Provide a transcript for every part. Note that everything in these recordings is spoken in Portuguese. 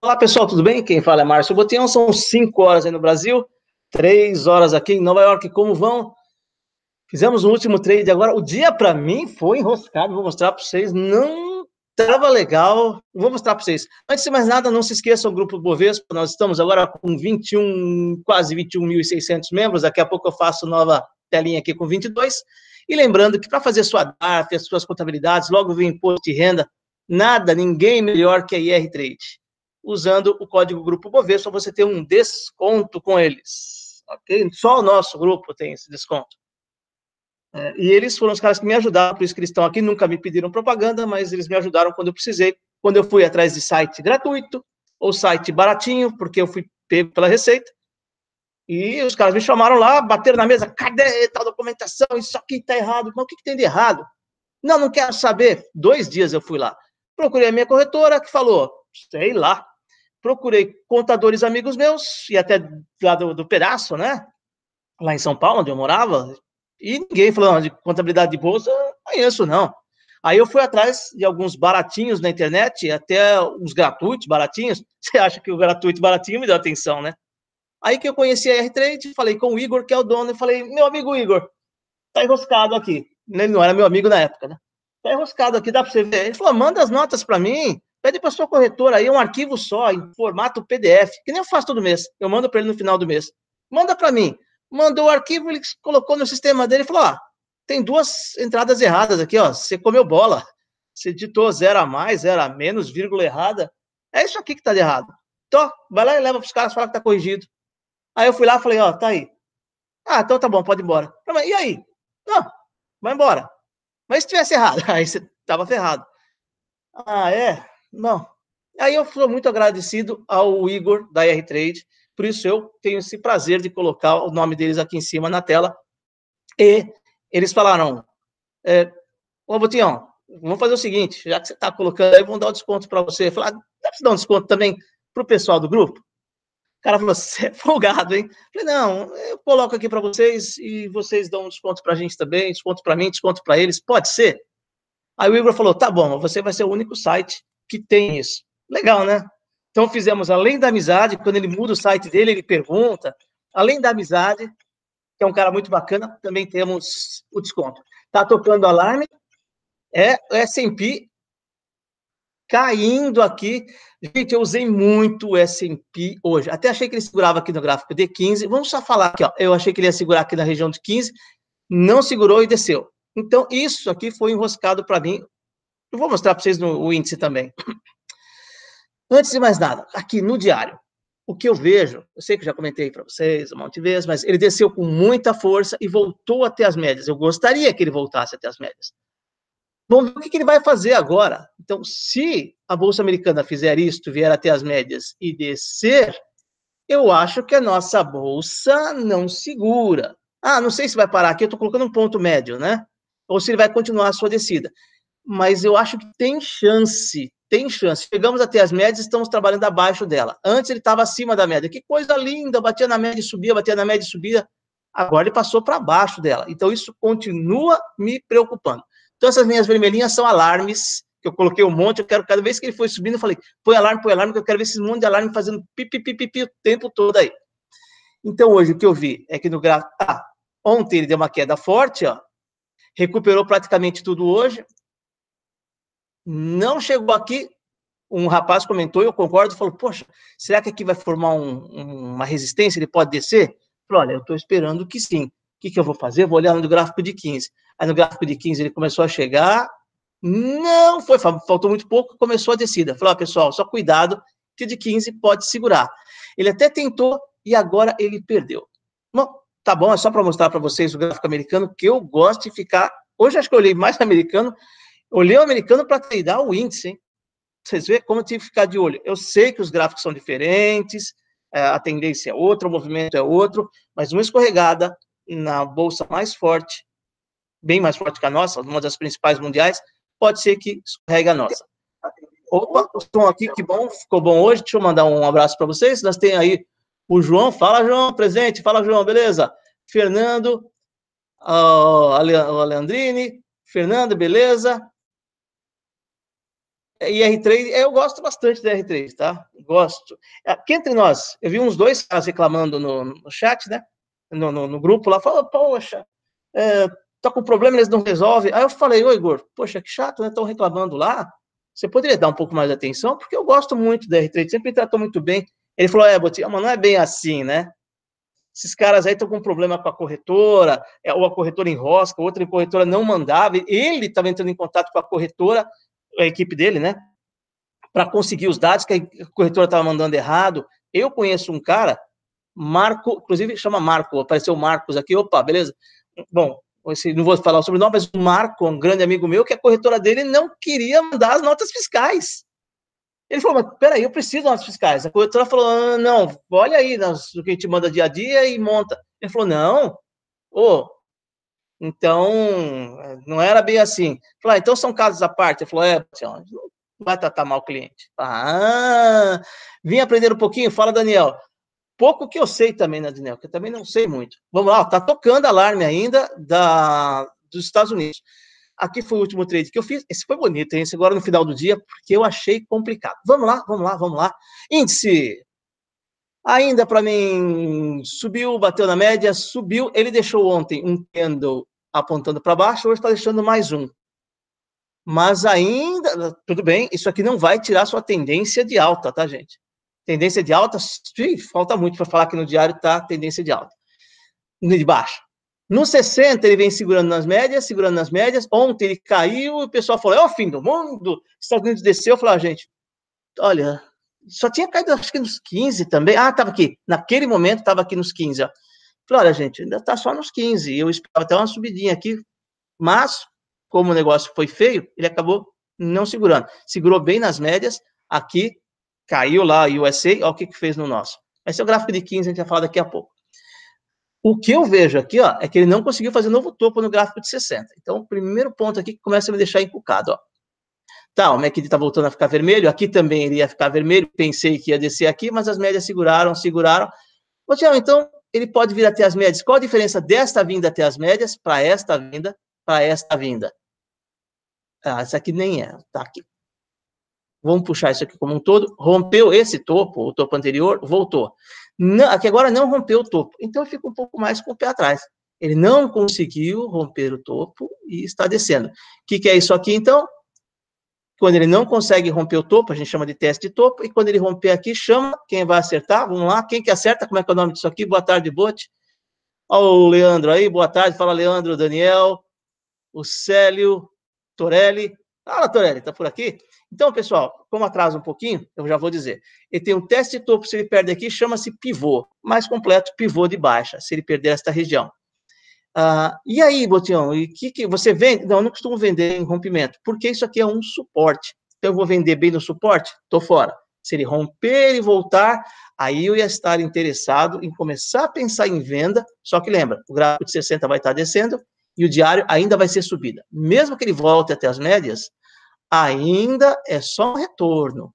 Olá pessoal, tudo bem? Quem fala é Márcio Botinhão, são 5 horas aí no Brasil, 3 horas aqui em Nova York, como vão? Fizemos o um último trade agora, o dia para mim foi enroscado, vou mostrar para vocês, não estava legal, vou mostrar para vocês. Antes de mais nada, não se esqueçam, Grupo Bovespa, nós estamos agora com 21, quase 21.600 membros, daqui a pouco eu faço nova telinha aqui com 22, e lembrando que para fazer sua DARF, as suas contabilidades, logo vem imposto de renda, nada, ninguém melhor que a IR Trade usando o código Grupo Bovespa, você tem um desconto com eles. Ok? Só o nosso grupo tem esse desconto. É, e eles foram os caras que me ajudaram, por isso que eles estão aqui, nunca me pediram propaganda, mas eles me ajudaram quando eu precisei, quando eu fui atrás de site gratuito ou site baratinho, porque eu fui pego pela receita. E os caras me chamaram lá, bateram na mesa, cadê tal documentação? Isso aqui está errado. Mas o que, que tem de errado? Não, não quero saber. Dois dias eu fui lá. Procurei a minha corretora, que falou, sei lá, procurei contadores amigos meus, e até lá do, do pedaço, né? Lá em São Paulo, onde eu morava, e ninguém falando ah, de contabilidade de bolsa, conheço, não. Aí eu fui atrás de alguns baratinhos na internet, até uns gratuitos, baratinhos. Você acha que o gratuito baratinho me deu atenção, né? Aí que eu conheci a R-Trade, falei com o Igor, que é o dono, e falei, meu amigo Igor, tá enroscado aqui. Ele não era meu amigo na época, né? Tá enroscado aqui, dá pra você ver. Ele falou, manda as notas para mim, Pede para sua corretora aí um arquivo só, em formato PDF, que nem eu faço todo mês. Eu mando para ele no final do mês. Manda para mim. Mandou o arquivo, ele colocou no sistema dele e falou: ó, ah, tem duas entradas erradas aqui, ó. Você comeu bola. Você digitou zero a mais, zero a menos, vírgula errada. É isso aqui que está de errado. Então, vai lá e leva para os caras, fala que está corrigido. Aí eu fui lá e falei, ó, tá aí. Ah, então tá bom, pode ir embora. E aí? Não, vai embora. Mas se tivesse errado, aí você tava ferrado. Ah, é? Não. Aí eu sou muito agradecido ao Igor da R-Trade, por isso eu tenho esse prazer de colocar o nome deles aqui em cima na tela. E eles falaram: é, Ô, Botião, vamos fazer o seguinte, já que você está colocando aí, vamos dar um desconto para você. Falar, ah, "Deve dá para dar um desconto também para o pessoal do grupo? O cara falou, você é folgado, hein? falei, não, eu coloco aqui para vocês e vocês dão um desconto para a gente também, desconto para mim, desconto para eles, pode ser? Aí o Igor falou, tá bom, você vai ser o único site que tem isso. Legal, né? Então fizemos além da amizade, quando ele muda o site dele, ele pergunta, além da amizade, que é um cara muito bacana, também temos o desconto. Tá tocando alarme? É S&P caindo aqui. Gente, eu usei muito o S&P hoje. Até achei que ele segurava aqui no gráfico de 15. Vamos só falar aqui, ó. Eu achei que ele ia segurar aqui na região de 15, não segurou e desceu. Então, isso aqui foi enroscado para mim eu vou mostrar para vocês no, o índice também. Antes de mais nada, aqui no diário, o que eu vejo, eu sei que já comentei para vocês um monte de vezes, mas ele desceu com muita força e voltou até as médias. Eu gostaria que ele voltasse até as médias. Vamos ver o que ele vai fazer agora. Então, se a Bolsa Americana fizer isto, vier até as médias e descer, eu acho que a nossa Bolsa não segura. Ah, não sei se vai parar aqui, eu estou colocando um ponto médio, né? Ou se ele vai continuar a sua descida mas eu acho que tem chance, tem chance. Chegamos até as médias, estamos trabalhando abaixo dela. Antes ele estava acima da média. Que coisa linda, batia na média e subia, batia na média e subia. Agora ele passou para baixo dela. Então isso continua me preocupando. Então essas linhas vermelhinhas são alarmes, que eu coloquei um monte, eu quero cada vez que ele foi subindo, eu falei, põe alarme, põe alarme, que eu quero ver esse monte de alarme fazendo pipipipipi o tempo todo aí. Então hoje o que eu vi é que no gráfico, ah, ontem ele deu uma queda forte, ó, recuperou praticamente tudo hoje, não chegou aqui. Um rapaz comentou, eu concordo, falou: Poxa, será que aqui vai formar um, uma resistência? Ele pode descer? falei, Olha, eu estou esperando que sim. O que, que eu vou fazer? vou olhar no gráfico de 15. Aí no gráfico de 15 ele começou a chegar, não foi, faltou muito pouco, começou a descida. Falou, pessoal, só cuidado, que de 15 pode segurar. Ele até tentou e agora ele perdeu. Bom, tá bom, é só para mostrar para vocês o gráfico americano que eu gosto de ficar. Hoje acho que eu olhei mais americano Olhei o americano para treinar o índice, hein? Vocês veem como eu tive que ficar de olho. Eu sei que os gráficos são diferentes, é, a tendência é outra, o movimento é outro, mas uma escorregada na bolsa mais forte, bem mais forte que a nossa, uma das principais mundiais, pode ser que escorregue a nossa. Opa, estão aqui, que bom, ficou bom hoje. Deixa eu mandar um abraço para vocês. Nós tem aí o João, fala João, presente, fala João, beleza? Fernando, ah, o Leandrini, Fernando, beleza? E R3, eu gosto bastante da R3, tá? Gosto. Aqui ah, entre nós, eu vi uns dois caras reclamando no, no chat, né? No, no, no grupo lá, falou, poxa, é, tá com problema, eles não resolvem. Aí eu falei, ô Igor, poxa, que chato, né? Estão reclamando lá. Você poderia dar um pouco mais de atenção? Porque eu gosto muito da R3, sempre me tratou muito bem. Ele falou, é, Botinha, mas não é bem assim, né? Esses caras aí estão com problema com a corretora, é, ou a corretora enrosca, outra corretora não mandava. Ele estava entrando em contato com a corretora a equipe dele, né? Para conseguir os dados que a corretora estava mandando errado. Eu conheço um cara, Marco, inclusive chama Marco, apareceu Marcos aqui, opa, beleza. Bom, não vou falar sobre o nome, mas o Marco, um grande amigo meu, que a é corretora dele não queria mandar as notas fiscais. Ele falou, mas peraí, eu preciso de notas fiscais. A corretora falou, ah, não, olha aí o que a gente manda dia a dia e monta. Ele falou, não, ô, oh, então, não era bem assim. Falei, ah, então são casos à parte. Ele falou, é, não vai tratar mal o cliente. Ah, vim aprender um pouquinho, fala, Daniel. Pouco que eu sei também, né, Daniel? Que eu também não sei muito. Vamos lá, tá tocando alarme ainda da, dos Estados Unidos. Aqui foi o último trade que eu fiz. Esse foi bonito, hein? Esse agora no final do dia, porque eu achei complicado. Vamos lá, vamos lá, vamos lá. Índice Ainda para mim, subiu, bateu na média, subiu. Ele deixou ontem um candle apontando para baixo, hoje está deixando mais um. Mas ainda, tudo bem, isso aqui não vai tirar sua tendência de alta, tá, gente? Tendência de alta, sim, falta muito para falar que no diário está tendência de alta. De baixo. No 60, ele vem segurando nas médias, segurando nas médias. Ontem ele caiu e o pessoal falou: é o fim do mundo, Estados Unidos desceu. Eu falei: ah, gente, olha, só tinha caído, acho que nos 15 também. Ah, estava aqui. Naquele momento, estava aqui nos 15. Ó. Falei, olha, gente, ainda está só nos 15. Eu esperava até uma subidinha aqui, mas, como o negócio foi feio, ele acabou não segurando. Segurou bem nas médias, aqui caiu lá o USA, olha o que, que fez no nosso. Esse é o gráfico de 15, a gente vai falar daqui a pouco. O que eu vejo aqui, ó, é que ele não conseguiu fazer novo topo no gráfico de 60. Então, o primeiro ponto aqui que começa a me deixar encucado, ó. Tá, o MACD está voltando a ficar vermelho, aqui também ele ia ficar vermelho, pensei que ia descer aqui, mas as médias seguraram, seguraram. Tiago, então ele pode vir até as médias. Qual a diferença desta vinda até as médias para esta vinda, para esta vinda? Ah, essa aqui nem é, tá aqui. Vamos puxar isso aqui como um todo. Rompeu esse topo, o topo anterior, voltou. Não, aqui agora não rompeu o topo, então fica um pouco mais com o pé atrás. Ele não conseguiu romper o topo e está descendo. O que, que é isso aqui, então? Quando ele não consegue romper o topo, a gente chama de teste de topo. E quando ele romper aqui, chama quem vai acertar. Vamos lá, quem que acerta? Como é que é o nome disso aqui? Boa tarde, Bote. Olha o Leandro aí, boa tarde. Fala, Leandro, Daniel, o Célio, Torelli. Fala, Torelli, tá por aqui? Então, pessoal, como atrasa um pouquinho, eu já vou dizer. Ele tem um teste de topo, se ele perde aqui, chama-se pivô, mais completo, pivô de baixa, se ele perder esta região. Ah, e aí, Botião, e que, que você vende? Não, eu não costumo vender em rompimento, porque isso aqui é um suporte. Então, eu vou vender bem no suporte? Estou fora. Se ele romper e voltar, aí eu ia estar interessado em começar a pensar em venda. Só que lembra, o gráfico de 60 vai estar descendo e o diário ainda vai ser subida. Mesmo que ele volte até as médias, ainda é só um retorno.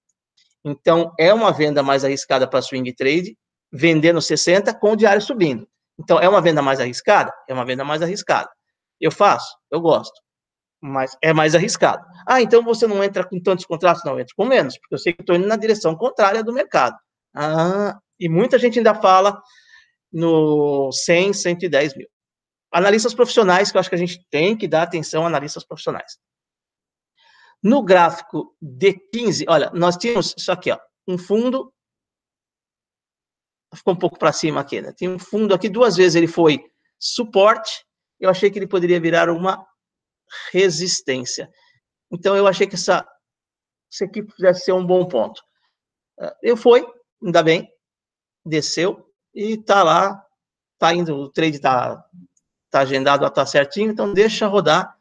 Então, é uma venda mais arriscada para swing trade, vendendo 60 com o diário subindo. Então, é uma venda mais arriscada? É uma venda mais arriscada. Eu faço? Eu gosto. Mas é mais arriscado. Ah, então você não entra com tantos contratos? Não, eu entro com menos, porque eu sei que estou indo na direção contrária do mercado. Ah, e muita gente ainda fala no 100, 110 mil. Analistas profissionais, que eu acho que a gente tem que dar atenção a analistas profissionais. No gráfico D15, olha, nós tínhamos isso aqui, ó, um fundo ficou um pouco para cima aqui, né? Tem um fundo aqui, duas vezes ele foi suporte, eu achei que ele poderia virar uma resistência. Então eu achei que essa, isso aqui pudesse ser um bom ponto. Ah, eu fui ainda bem, desceu e tá lá, tá indo, o trade tá, tá agendado, tá certinho, então deixa rodar,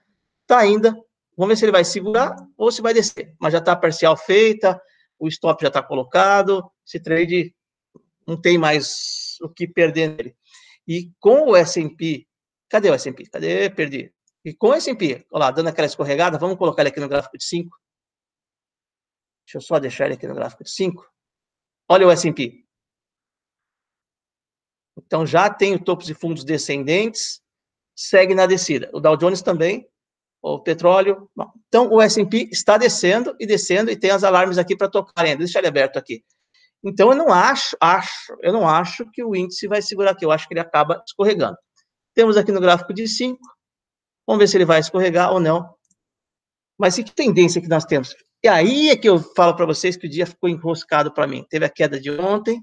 tá ainda. Vamos ver se ele vai segurar ou se vai descer, mas já tá parcial feita, o stop já tá colocado, esse trade não tem mais o que perder nele. E com o S&P, cadê o S&P? Cadê? Perdi. E com o S&P, olha lá, dando aquela escorregada, vamos colocar ele aqui no gráfico de 5. Deixa eu só deixar ele aqui no gráfico de 5. Olha o S&P. Então já tem o topos e fundos descendentes, segue na descida. O Dow Jones também, o petróleo. Bom, então o S&P está descendo e descendo e tem as alarmes aqui para tocar ainda. Deixa ele aberto aqui. Então eu não acho, acho, eu não acho que o índice vai segurar aqui, eu acho que ele acaba escorregando. Temos aqui no gráfico de 5. Vamos ver se ele vai escorregar ou não. Mas que tendência que nós temos? E aí é que eu falo para vocês que o dia ficou enroscado para mim. Teve a queda de ontem,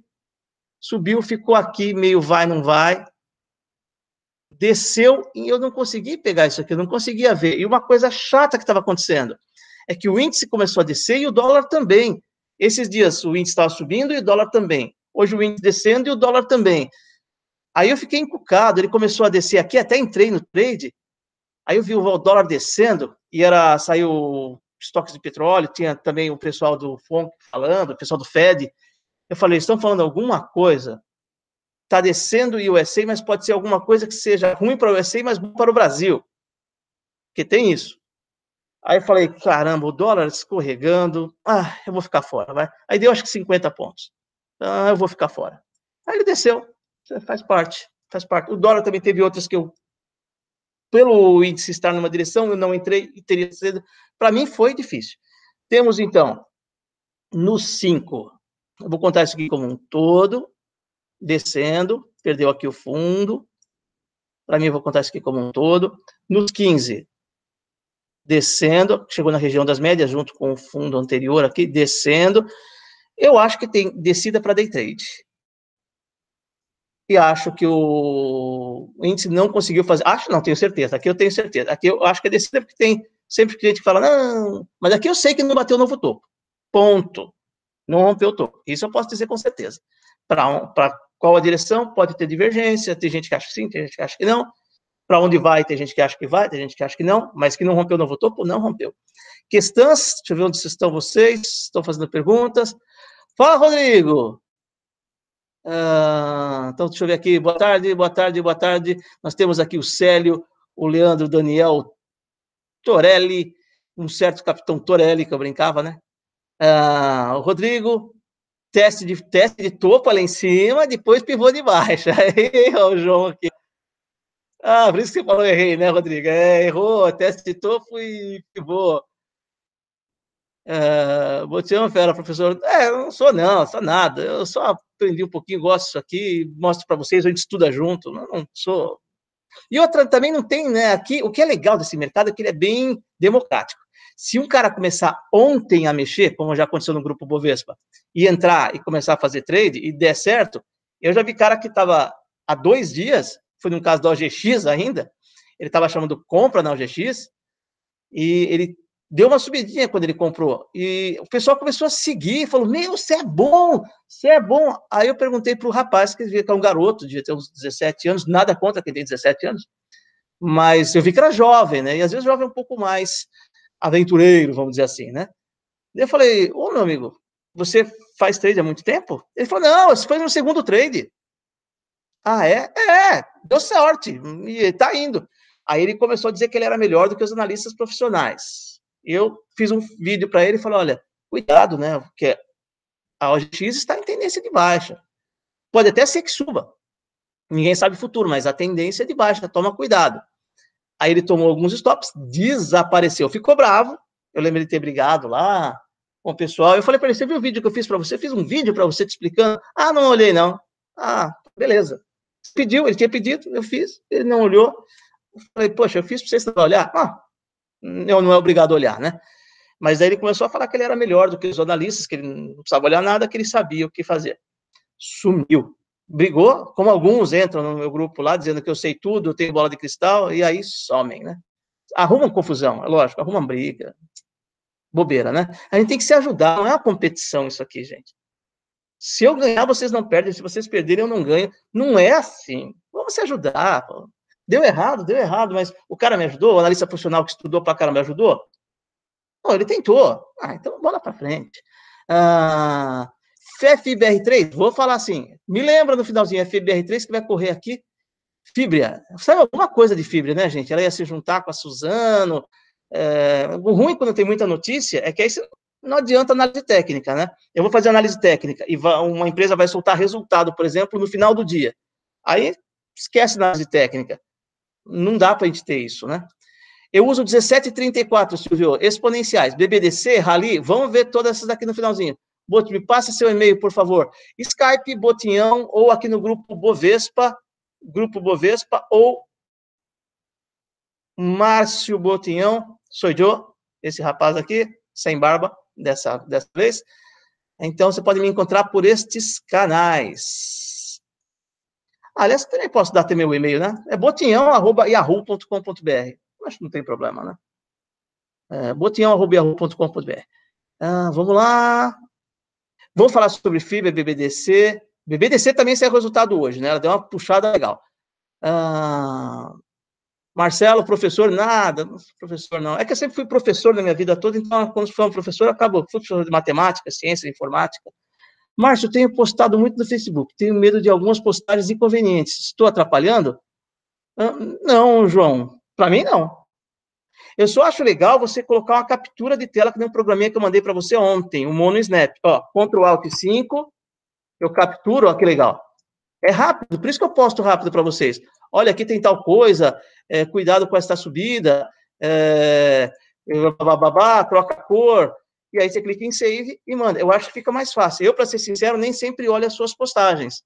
subiu, ficou aqui, meio vai, não vai. Desceu e eu não consegui pegar isso aqui, eu não conseguia ver. E uma coisa chata que estava acontecendo é que o índice começou a descer e o dólar também. Esses dias o índice estava subindo e o dólar também. Hoje o índice descendo e o dólar também. Aí eu fiquei encucado, ele começou a descer aqui, até entrei no trade. Aí eu vi o dólar descendo e era saiu estoques de petróleo, tinha também o pessoal do FONC falando, o pessoal do Fed. Eu falei, estão falando alguma coisa. Está descendo o USA, mas pode ser alguma coisa que seja ruim para o USA, mas bom para o Brasil. Porque tem isso. Aí eu falei, caramba, o dólar escorregando, ah, eu vou ficar fora, vai. Aí deu acho que 50 pontos. Ah, eu vou ficar fora. Aí ele desceu, faz parte, faz parte. O dólar também teve outras que eu, pelo índice estar numa direção, eu não entrei e teria sido. Para mim foi difícil. Temos então, no 5, eu vou contar isso aqui como um todo, descendo, perdeu aqui o fundo. Para mim, eu vou contar isso aqui como um todo. Nos 15, descendo, chegou na região das médias, junto com o fundo anterior aqui, descendo. Eu acho que tem descida para day trade. E acho que o índice não conseguiu fazer. Acho não, tenho certeza. Aqui eu tenho certeza. Aqui eu acho que é descida porque tem sempre cliente que fala, não, mas aqui eu sei que não bateu o novo topo. Ponto. Não rompeu o topo. Isso eu posso dizer com certeza. Para um, qual a direção? Pode ter divergência, tem gente que acha que sim, tem gente que acha que não para onde vai, tem gente que acha que vai, tem gente que acha que não, mas que não rompeu, não votou, pô, não rompeu. Questões? Deixa eu ver onde estão vocês, estão fazendo perguntas. Fala, Rodrigo! Ah, então, deixa eu ver aqui. Boa tarde, boa tarde, boa tarde. Nós temos aqui o Célio, o Leandro, o Daniel, Torelli, um certo capitão Torelli, que eu brincava, né? Ah, o Rodrigo, teste de, teste de topo lá em cima, depois pivô de baixo. Aí, o João aqui. Ah, por isso que você falou errei, né, Rodrigo? É, errou, até citou, fui que ah, vou. É, vou te fera, professor. É, eu não sou, não, sou nada. Eu só aprendi um pouquinho, gosto disso aqui, mostro para vocês, a gente estuda junto. Não, não sou. E outra, também não tem, né? Aqui, o que é legal desse mercado é que ele é bem democrático. Se um cara começar ontem a mexer, como já aconteceu no grupo Bovespa, e entrar e começar a fazer trade e der certo, eu já vi cara que estava há dois dias foi no caso da OGX ainda, ele estava chamando compra na OGX, e ele deu uma subidinha quando ele comprou. E o pessoal começou a seguir, falou: Meu, você é bom, você é bom. Aí eu perguntei para o rapaz, que devia ter é um garoto, devia ter uns 17 anos, nada contra quem tem 17 anos, mas eu vi que era jovem, né? E às vezes jovem é um pouco mais aventureiro, vamos dizer assim, né? eu falei: Ô meu amigo, você faz trade há muito tempo? Ele falou: Não, você foi no segundo trade. Ah, é? É, deu sorte, e tá indo. Aí ele começou a dizer que ele era melhor do que os analistas profissionais. Eu fiz um vídeo para ele e falei: olha, cuidado, né? Porque a OGX está em tendência de baixa. Pode até ser que suba. Ninguém sabe o futuro, mas a tendência é de baixa, toma cuidado. Aí ele tomou alguns stops, desapareceu, ficou bravo. Eu lembro de ter brigado lá com o pessoal. Eu falei para ele: você viu o vídeo que eu fiz para você? Eu fiz um vídeo para você te explicando. Ah, não olhei, não. Ah, beleza pediu, ele tinha pedido, eu fiz, ele não olhou. Eu falei, poxa, eu fiz para você, você olhar? Ah, eu não é obrigado a olhar, né? Mas aí ele começou a falar que ele era melhor do que os jornalistas, que ele não precisava olhar nada, que ele sabia o que fazer. Sumiu. Brigou, como alguns entram no meu grupo lá, dizendo que eu sei tudo, eu tenho bola de cristal, e aí somem, né? Arrumam confusão, é lógico, arrumam briga. Bobeira, né? A gente tem que se ajudar, não é uma competição isso aqui, gente. Se eu ganhar, vocês não perdem. Se vocês perderem, eu não ganho. Não é assim. Vamos se ajudar. Pô. Deu errado, deu errado, mas o cara me ajudou, o analista profissional que estudou pra cara me ajudou? Não, ele tentou. Ah, então bola pra frente. Ah, FFBR3, vou falar assim. Me lembra no finalzinho, FBR3 que vai correr aqui. Fibria, sabe alguma coisa de Fibria, né, gente? Ela ia se juntar com a Suzano. É, o ruim quando tem muita notícia é que aí você não adianta análise técnica, né? Eu vou fazer análise técnica e uma empresa vai soltar resultado, por exemplo, no final do dia. Aí esquece análise técnica. Não dá para a gente ter isso, né? Eu uso 1734, Silvio, exponenciais, BBDC, Rally, vamos ver todas essas aqui no finalzinho. Bot, me passa seu e-mail, por favor. Skype, Botinhão, ou aqui no grupo Bovespa, grupo Bovespa, ou Márcio Botinhão, sou eu, esse rapaz aqui, sem barba, dessa, dessa vez. Então, você pode me encontrar por estes canais. Aliás, também posso dar até meu e-mail, né? É botinhão.yahoo.com.br. Acho que não tem problema, né? É, botinhão.yahoo.com.br. Ah, vamos lá. Vamos falar sobre fibra, BBDC. BBDC também saiu resultado hoje, né? Ela deu uma puxada legal. Ah, Marcelo, professor, nada, professor não. É que eu sempre fui professor na minha vida toda, então, quando fui um professor, eu acabo, fui professor de matemática, ciência, informática. Márcio, eu tenho postado muito no Facebook, tenho medo de algumas postagens inconvenientes. Estou atrapalhando? Não, João, para mim não. Eu só acho legal você colocar uma captura de tela que nem um programinha que eu mandei para você ontem, o monosnap Mono Snap. Ó, Ctrl Alt 5, eu capturo, ó, que legal. É rápido, por isso que eu posto rápido para vocês. Olha, aqui tem tal coisa, é, cuidado com esta subida, é, bababá, troca cor, e aí você clica em save e manda. Eu acho que fica mais fácil. Eu, para ser sincero, nem sempre olho as suas postagens,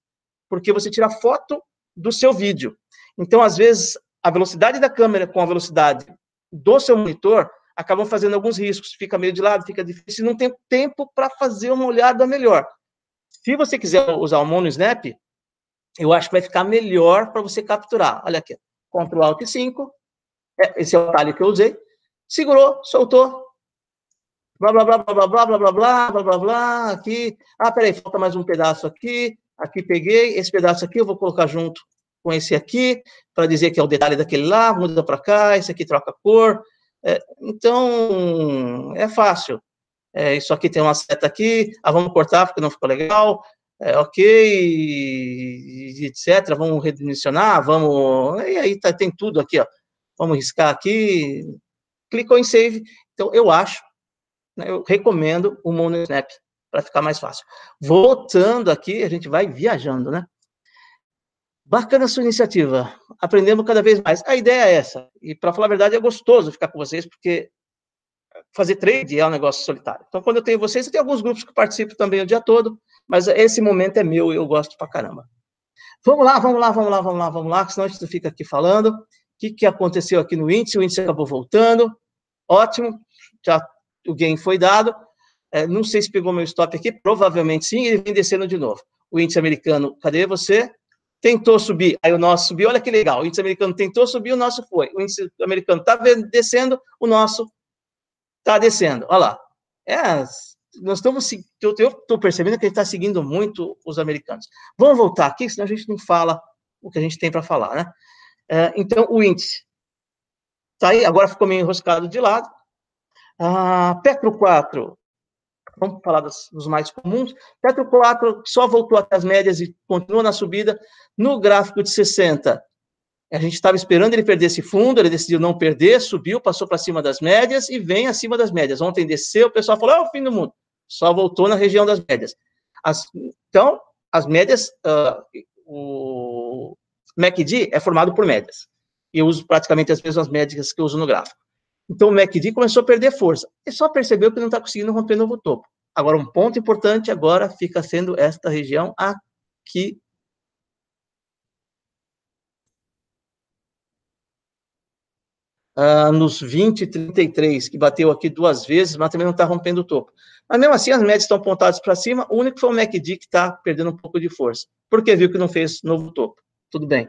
porque você tira foto do seu vídeo. Então, às vezes, a velocidade da câmera com a velocidade do seu monitor acabam fazendo alguns riscos. Fica meio de lado, fica difícil, não tem tempo para fazer uma olhada melhor. Se você quiser usar o Mono Snap, eu acho que vai ficar melhor para você capturar. Olha aqui, Ctrl Alt 5, esse é o atalho que eu usei, segurou, soltou, blá, blá, blá, blá, blá, blá, blá, blá, blá, blá, blá, blá, aqui, ah, peraí, falta mais um pedaço aqui, aqui peguei, esse pedaço aqui eu vou colocar junto com esse aqui, para dizer que é o detalhe daquele lá, muda para cá, esse aqui troca a cor, é, então, é fácil. É, isso aqui tem uma seta aqui, ah, vamos cortar porque não ficou legal, é, ok, etc. Vamos redimensionar, vamos. E aí tá, tem tudo aqui, ó. Vamos riscar aqui. Clicou em save. Então, eu acho, né, eu recomendo o MonoSnap para ficar mais fácil. Voltando aqui, a gente vai viajando, né? Bacana a sua iniciativa. Aprendemos cada vez mais. A ideia é essa. E, para falar a verdade, é gostoso ficar com vocês, porque fazer trade é um negócio solitário. Então, quando eu tenho vocês, eu tenho alguns grupos que participam também o dia todo. Mas esse momento é meu, eu gosto pra caramba. Vamos lá, vamos lá, vamos lá, vamos lá, vamos lá, senão a gente fica aqui falando. O que, que aconteceu aqui no índice? O índice acabou voltando. Ótimo, já o gain foi dado. É, não sei se pegou meu stop aqui, provavelmente sim, ele vem descendo de novo. O índice americano, cadê você? Tentou subir, aí o nosso subiu, olha que legal. O índice americano tentou subir, o nosso foi. O índice americano está descendo, o nosso está descendo. Olha lá. É, nós estamos. Assim, eu estou percebendo que ele está seguindo muito os americanos. Vamos voltar aqui, senão a gente não fala o que a gente tem para falar, né? É, então, o índice. Tá aí, agora ficou meio enroscado de lado. Ah, Petro 4. Vamos falar dos, dos mais comuns. Petro 4 só voltou até as médias e continua na subida. No gráfico de 60, a gente estava esperando ele perder esse fundo, ele decidiu não perder, subiu, passou para cima das médias e vem acima das médias. Ontem desceu, o pessoal falou: ah, é o fim do mundo só voltou na região das médias. As, então, as médias, uh, o MACD é formado por médias. Eu uso praticamente as mesmas médias que eu uso no gráfico. Então, o MACD começou a perder força. E só percebeu que não está conseguindo romper novo topo. Agora, um ponto importante agora fica sendo esta região aqui. Uh, nos 20,33, que bateu aqui duas vezes, mas também não está rompendo o topo. Mas mesmo assim, as médias estão apontadas para cima. O único foi o MACD que está perdendo um pouco de força, porque viu que não fez novo topo. Tudo bem.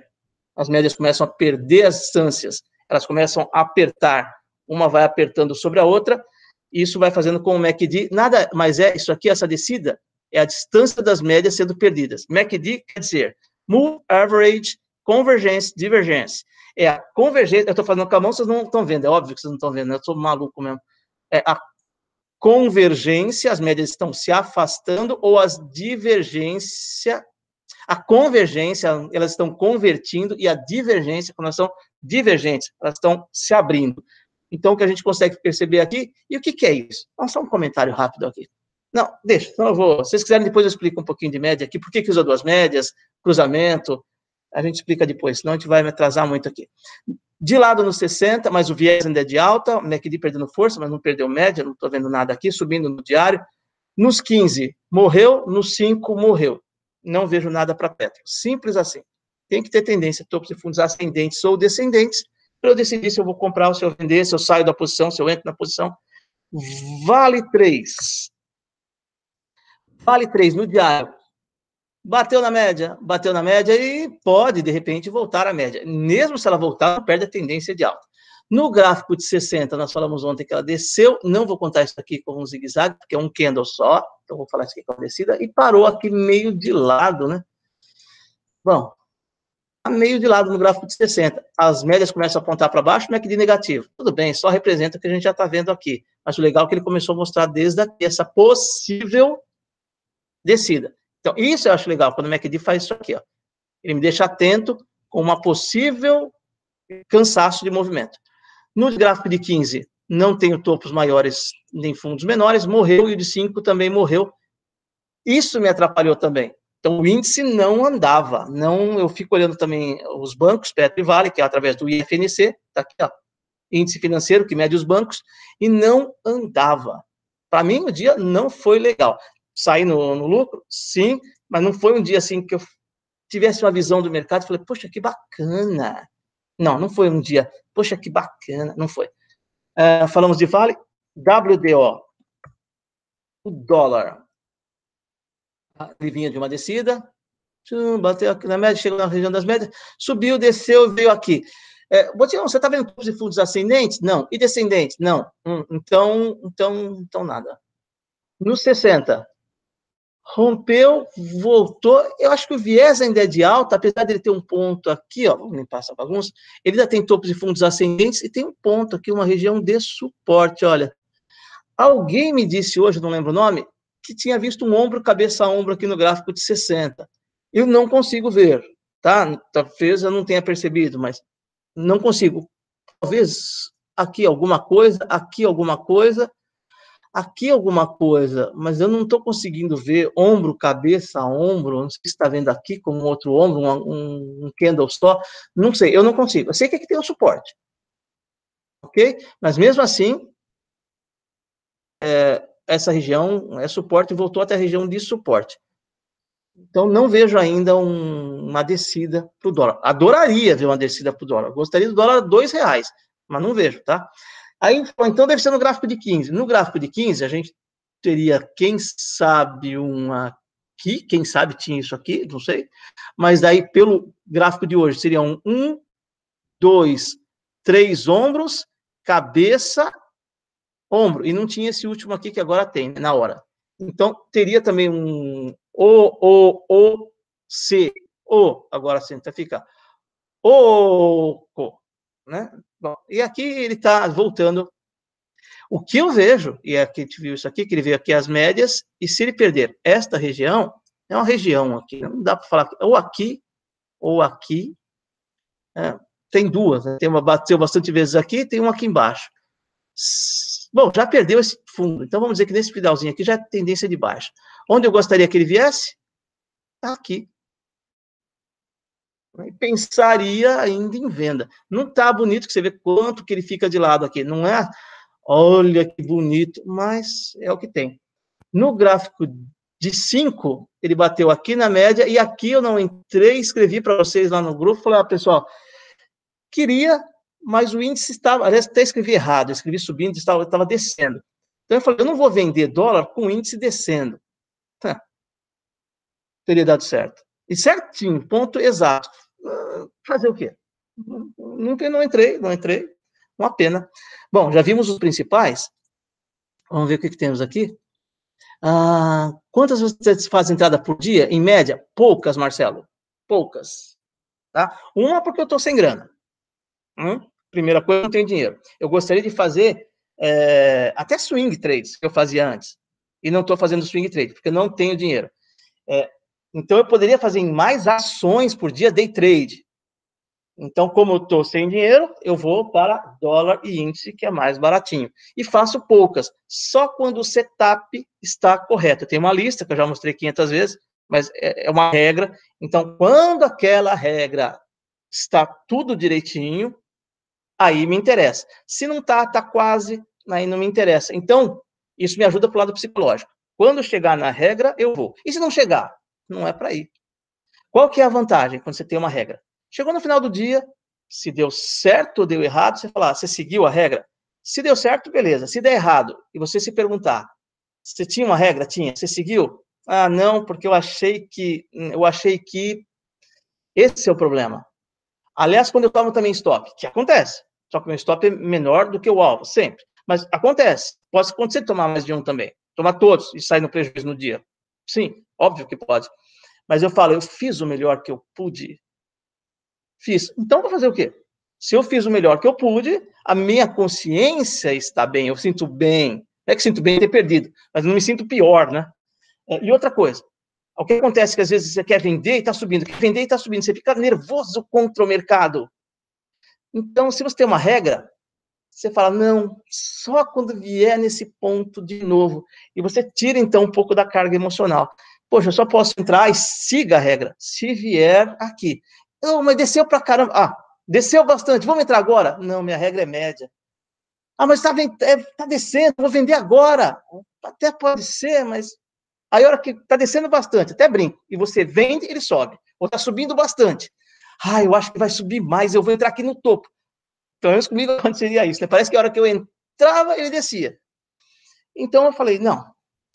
As médias começam a perder as distâncias, elas começam a apertar. Uma vai apertando sobre a outra, e isso vai fazendo com o MACD. Nada mais é isso aqui, essa descida, é a distância das médias sendo perdidas. MACD quer dizer Move Average Convergence Divergence. É a convergência, eu estou falando com a mão, vocês não estão vendo, é óbvio que vocês não estão vendo, né? eu sou maluco mesmo. É a convergência, as médias estão se afastando, ou as divergência, a convergência, elas estão convertindo, e a divergência, quando elas são divergentes, elas estão se abrindo. Então, o que a gente consegue perceber aqui, e o que, que é isso? só um comentário rápido aqui. Não, deixa, não vou. Se vocês quiserem, depois eu explico um pouquinho de média aqui, por que, que usa duas médias, cruzamento, a gente explica depois, senão a gente vai me atrasar muito aqui. De lado nos 60, mas o viés ainda é de alta, o MACD perdendo força, mas não perdeu média, não estou vendo nada aqui, subindo no diário. Nos 15, morreu, nos 5, morreu. Não vejo nada para Petro. Simples assim. Tem que ter tendência, topos e fundos ascendentes ou descendentes, para eu decidir se eu vou comprar ou se eu vender, se eu saio da posição, se eu entro na posição. Vale 3. Vale 3 no diário Bateu na média, bateu na média e pode, de repente, voltar à média. Mesmo se ela voltar, perde a tendência de alta. No gráfico de 60, nós falamos ontem que ela desceu, não vou contar isso aqui com um zigue-zague, porque é um candle só, então vou falar isso aqui com a descida, e parou aqui meio de lado, né? Bom, tá meio de lado no gráfico de 60. As médias começam a apontar para baixo, mas é que de negativo. Tudo bem, só representa o que a gente já está vendo aqui. Mas o legal é que ele começou a mostrar desde aqui essa possível descida. Então, isso eu acho legal, quando o MACD faz isso aqui, ó. Ele me deixa atento com uma possível cansaço de movimento. No gráfico de 15, não tenho topos maiores nem fundos menores, morreu, e o de 5 também morreu. Isso me atrapalhou também. Então, o índice não andava. Não, eu fico olhando também os bancos, Petro e Vale, que é através do IFNC, tá aqui, ó, índice financeiro que mede os bancos, e não andava. Para mim, o dia não foi legal sair no, no, lucro? Sim, mas não foi um dia assim que eu tivesse uma visão do mercado e falei, poxa, que bacana. Não, não foi um dia, poxa, que bacana, não foi. Uh, falamos de Vale, WDO, o dólar. Ele vinha de uma descida, bateu aqui na média, chegou na região das médias, subiu, desceu, veio aqui. É, você está vendo topos e fundos ascendentes? Não. E descendentes? Não. Hum, então, então, então nada. Nos 60, rompeu, voltou. Eu acho que o viés ainda é de alta, apesar dele ter um ponto aqui, ó, vamos limpar essa bagunça. Ele ainda tem topos e fundos ascendentes e tem um ponto aqui, uma região de suporte. Olha, alguém me disse hoje, não lembro o nome, que tinha visto um ombro, cabeça a ombro aqui no gráfico de 60. Eu não consigo ver, tá? Talvez eu não tenha percebido, mas não consigo. Talvez aqui alguma coisa, aqui alguma coisa, aqui alguma coisa, mas eu não estou conseguindo ver ombro, cabeça, ombro, não sei se está vendo aqui como outro ombro, um, um candle só, não sei, eu não consigo. Eu sei que aqui tem um suporte, ok? Mas mesmo assim, é, essa região é suporte e voltou até a região de suporte. Então, não vejo ainda um, uma descida para o dólar. Adoraria ver uma descida para o dólar. Gostaria do dólar a dois reais, mas não vejo, tá? Aí então deve ser no gráfico de 15. No gráfico de 15, a gente teria, quem sabe, uma aqui, quem sabe tinha isso aqui, não sei, mas daí pelo gráfico de hoje seriam um, dois, três ombros, cabeça, ombro, e não tinha esse último aqui que agora tem, na hora. Então, teria também um O, O, O, C, O, agora senta tá ficar O, O, né? Bom, e aqui ele está voltando. O que eu vejo, e é a gente viu isso aqui, que ele veio aqui as médias, e se ele perder esta região, é uma região aqui, não dá para falar, ou aqui, ou aqui, é, tem duas, né? tem uma, bateu bastante vezes aqui, tem uma aqui embaixo. Bom, já perdeu esse fundo, então vamos dizer que nesse pedalzinho aqui já é tendência de baixa. Onde eu gostaria que ele viesse? Aqui. Né, e pensaria ainda em venda. Não está bonito, que você vê quanto que ele fica de lado aqui. Não é, olha que bonito, mas é o que tem. No gráfico de 5, ele bateu aqui na média, e aqui eu não entrei, escrevi para vocês lá no grupo, falei, ah, pessoal, queria, mas o índice estava, aliás, até escrevi errado, escrevi subindo, estava, estava descendo. Então eu falei, eu não vou vender dólar com o índice descendo. Tá. Teria dado certo. E certinho, ponto exato fazer o quê? Nunca não entrei, não entrei. Uma pena. Bom, já vimos os principais. Vamos ver o que, que temos aqui. Ah, quantas você faz entrada por dia? Em média, poucas, Marcelo. Poucas. Tá? Uma porque eu estou sem grana. Hum? Primeira coisa, não tenho dinheiro. Eu gostaria de fazer é, até swing trades que eu fazia antes. E não estou fazendo swing trade, porque não tenho dinheiro. É, então, eu poderia fazer mais ações por dia day trade. Então, como eu estou sem dinheiro, eu vou para dólar e índice, que é mais baratinho. E faço poucas, só quando o setup está correto. Tem uma lista que eu já mostrei 500 vezes, mas é, é uma regra. Então, quando aquela regra está tudo direitinho, aí me interessa. Se não está, está quase, aí não me interessa. Então, isso me ajuda para o lado psicológico. Quando chegar na regra, eu vou. E se não chegar? não é para ir. Qual que é a vantagem quando você tem uma regra? Chegou no final do dia, se deu certo ou deu errado, você falar, ah, você seguiu a regra? Se deu certo, beleza. Se der errado, e você se perguntar, você tinha uma regra? Tinha. Você seguiu? Ah, não, porque eu achei que. Eu achei que. Esse é o problema. Aliás, quando eu tomo também stop, que acontece. Só que meu stop é menor do que o alvo, sempre. Mas acontece. Pode acontecer de tomar mais de um também. Tomar todos e sair no prejuízo no dia. Sim. Óbvio que pode. Mas eu falo, eu fiz o melhor que eu pude. Fiz. Então, vou fazer o quê? Se eu fiz o melhor que eu pude, a minha consciência está bem, eu sinto bem. Não é que sinto bem ter perdido, mas não me sinto pior, né? É, e outra coisa, o que acontece é que às vezes você quer vender e está subindo, quer vender e está subindo, você fica nervoso contra o mercado. Então, se você tem uma regra, você fala, não, só quando vier nesse ponto de novo. E você tira, então, um pouco da carga emocional. Poxa, eu só posso entrar e siga a regra, se vier aqui. Não, mas desceu para caramba. Ah, desceu bastante, vamos entrar agora? Não, minha regra é média. Ah, mas está é, tá descendo, vou vender agora. Até pode ser, mas. Aí, a hora que está descendo bastante, até brinco, e você vende, ele sobe. Ou está subindo bastante. Ah, eu acho que vai subir mais, eu vou entrar aqui no topo. Pelo menos comigo aconteceria isso. Né? Parece que a hora que eu entrava, ele descia. Então eu falei: não,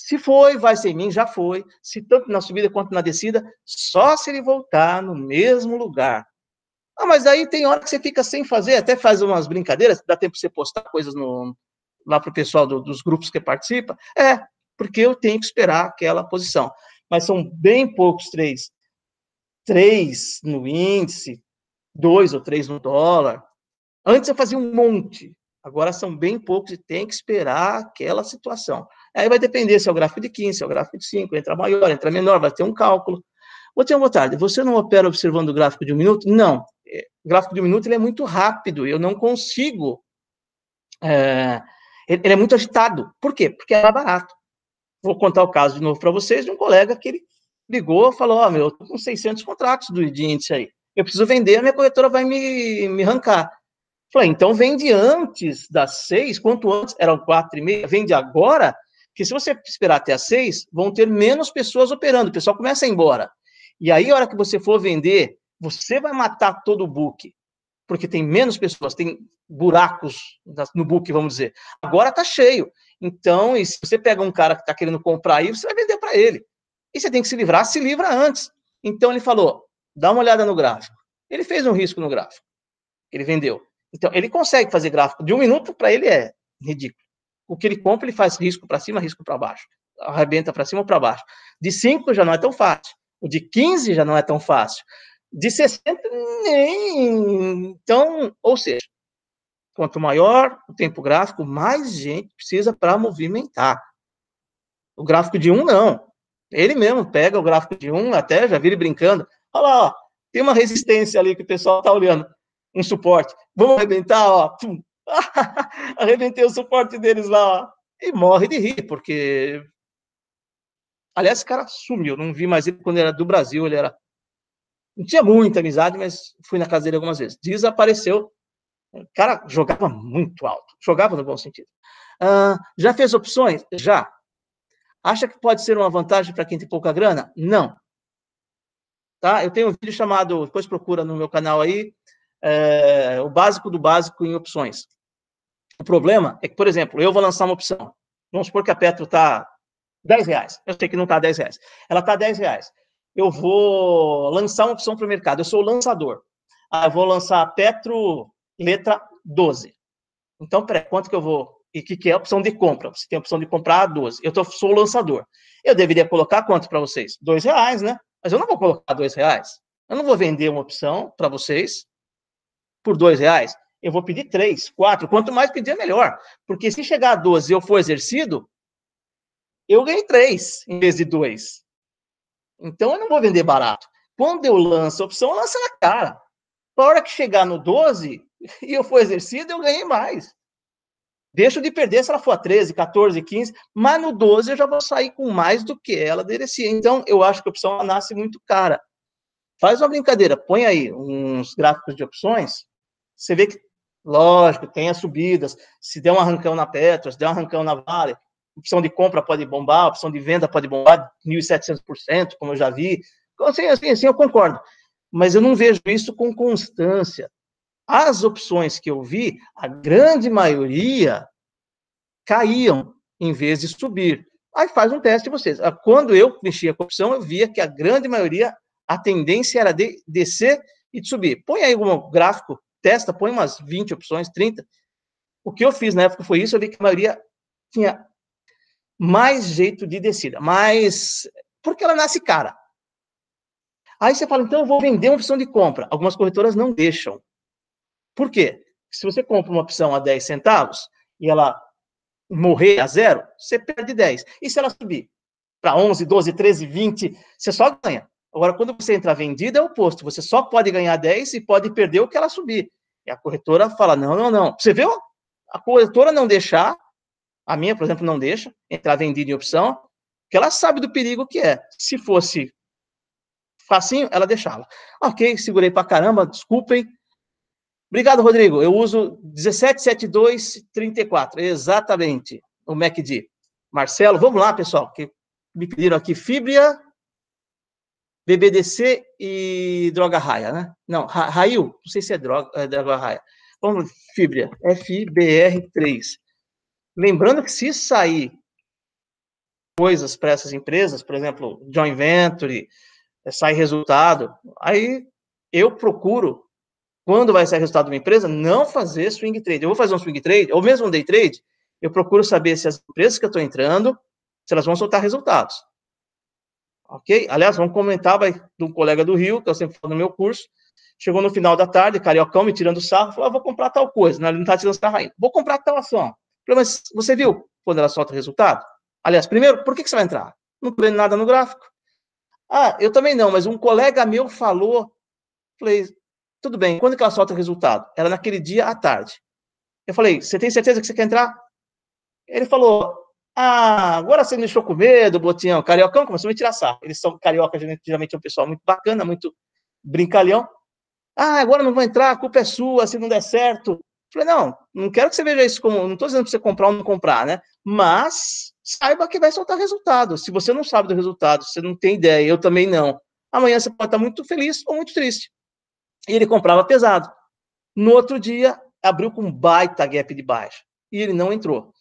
se foi, vai sem mim, já foi. Se tanto na subida quanto na descida, só se ele voltar no mesmo lugar. Ah, mas aí tem hora que você fica sem fazer, até faz umas brincadeiras, dá tempo de você postar coisas no, lá para o pessoal do, dos grupos que participa. É, porque eu tenho que esperar aquela posição. Mas são bem poucos três. Três no índice, dois ou três no dólar. Antes eu fazia um monte. Agora são bem poucos e tem que esperar aquela situação. Aí vai depender se é o gráfico de 15, se é o gráfico de 5, entra maior, entra menor, vai ter um cálculo. Outra boa tarde, você não opera observando o gráfico de um minuto? Não, é, o gráfico de um minuto ele é muito rápido, eu não consigo. É, ele é muito agitado. Por quê? Porque é barato. Vou contar o caso de novo para vocês de um colega que ele ligou e falou: Ó, oh, meu, eu tô com 600 contratos do, de índice aí. Eu preciso vender, a minha corretora vai me, me arrancar. Falei, ah, então vende antes das seis, quanto antes, eram quatro e meia, vende agora, que se você esperar até as seis, vão ter menos pessoas operando, o pessoal começa a ir embora. E aí, a hora que você for vender, você vai matar todo o book, porque tem menos pessoas, tem buracos no book, vamos dizer. Agora tá cheio. Então, e se você pega um cara que está querendo comprar aí, você vai vender para ele. E você tem que se livrar, se livra antes. Então, ele falou, dá uma olhada no gráfico. Ele fez um risco no gráfico. Ele vendeu. Então, ele consegue fazer gráfico de um minuto, para ele é ridículo. O que ele compra, ele faz risco para cima, risco para baixo. Arrebenta para cima ou para baixo. De 5 já não é tão fácil. O de 15 já não é tão fácil. De 60, nem. Então, ou seja, quanto maior o tempo gráfico, mais gente precisa para movimentar. O gráfico de um, não. Ele mesmo pega o gráfico de um, até já vira brincando. Olha lá, ó, tem uma resistência ali que o pessoal está olhando um suporte. Vamos arrebentar, ó. Tum. Arrebentei o suporte deles lá, ó. E morre de rir, porque. Aliás, esse cara sumiu. Não vi mais ele quando era do Brasil. Ele era. Não tinha muita amizade, mas fui na casa dele algumas vezes. Desapareceu. O cara jogava muito alto. Jogava no bom sentido. Uh, já fez opções? Já. Acha que pode ser uma vantagem para quem tem pouca grana? Não. Tá? Eu tenho um vídeo chamado, depois procura no meu canal aí, é, o básico do básico em opções. O problema é que, por exemplo, eu vou lançar uma opção. Vamos supor que a Petro está 10 reais. Eu sei que não está 10 reais. Ela está 10 reais. Eu vou lançar uma opção para o mercado. Eu sou o lançador. Ah, eu vou lançar a Petro letra 12. Então, peraí, quanto que eu vou e que, que é a opção de compra. Você tem a opção de comprar a 12. Eu tô, sou o lançador. Eu deveria colocar quanto para vocês? Dois reais, né? Mas eu não vou colocar dois reais. Eu não vou vender uma opção para vocês por dois reais, eu vou pedir três, quatro. Quanto mais pedir, é melhor. Porque se chegar a 12 e eu for exercido, eu ganhei três em vez de dois. Então eu não vou vender barato. Quando eu lanço a opção, lança na cara. Para hora que chegar no 12 e eu for exercido, eu ganhei mais. Deixo de perder se ela for a 13, 14, 15, mas no 12 eu já vou sair com mais do que ela merecia. Então, eu acho que a opção nasce muito cara. Faz uma brincadeira, põe aí uns gráficos de opções, você vê que, lógico, tem as subidas, se der um arrancão na Petro, se der um arrancão na Vale, opção de compra pode bombar, opção de venda pode bombar 1.700%, como eu já vi. Então, assim, assim, assim, eu concordo. Mas eu não vejo isso com constância. As opções que eu vi, a grande maioria caíam em vez de subir. Aí faz um teste de vocês. Ah, quando eu mexia com a opção, eu via que a grande maioria a tendência era de descer e de subir. Põe aí um gráfico, testa, põe umas 20 opções, 30. O que eu fiz na época foi isso, eu vi que a maioria tinha mais jeito de descida, mas porque ela nasce cara. Aí você fala, então eu vou vender uma opção de compra. Algumas corretoras não deixam. Por quê? Se você compra uma opção a 10 centavos e ela morrer a zero, você perde 10. E se ela subir para 11, 12, 13, 20, você só ganha. Agora, quando você entra vendida, é o oposto. Você só pode ganhar 10 e pode perder o que ela subir. E a corretora fala: não, não, não. Você viu? A corretora não deixar, a minha, por exemplo, não deixa entrar vendida em opção, porque ela sabe do perigo que é. Se fosse facinho, ela deixava. Ok, segurei pra caramba, desculpem. Obrigado, Rodrigo. Eu uso 177234, exatamente, o MACD. Marcelo, vamos lá, pessoal, que me pediram aqui. Fibria, BBDC e droga raia, né? Não, ra raio, não sei se é droga, é droga raia. Vamos, fibra, FIBR3. Lembrando que se sair coisas para essas empresas, por exemplo, joint venture, eh, sai resultado, aí eu procuro, quando vai sair resultado de uma empresa, não fazer swing trade. Eu vou fazer um swing trade, ou mesmo um day trade, eu procuro saber se as empresas que eu estou entrando, se elas vão soltar resultados. Ok? Aliás, vamos comentar vai, de um colega do Rio, que eu sempre falo no meu curso. Chegou no final da tarde, cariocão me tirando sarro, falou: ah, vou comprar tal coisa. Não, ele não está tirando sarro ainda. Vou comprar tal ação. Falei, mas você viu quando ela solta o resultado? Aliás, primeiro, por que, que você vai entrar? Não tô vendo nada no gráfico. Ah, eu também não, mas um colega meu falou. Falei, tudo bem, quando que ela solta o resultado? Era naquele dia à tarde. Eu falei, você tem certeza que você quer entrar? Ele falou, ah, agora você me deixou com medo, Botinhão. Cariocão começou a me tirar sarro. Eles são cariocas, né? geralmente é um pessoal muito bacana, muito brincalhão. Ah, agora não vou entrar, a culpa é sua se não der certo. Falei, não, não quero que você veja isso como. Não estou dizendo para você comprar ou não comprar, né? Mas saiba que vai soltar resultado. Se você não sabe do resultado, você não tem ideia, eu também não. Amanhã você pode estar muito feliz ou muito triste. E ele comprava pesado. No outro dia, abriu com um baita gap de baixa. E ele não entrou.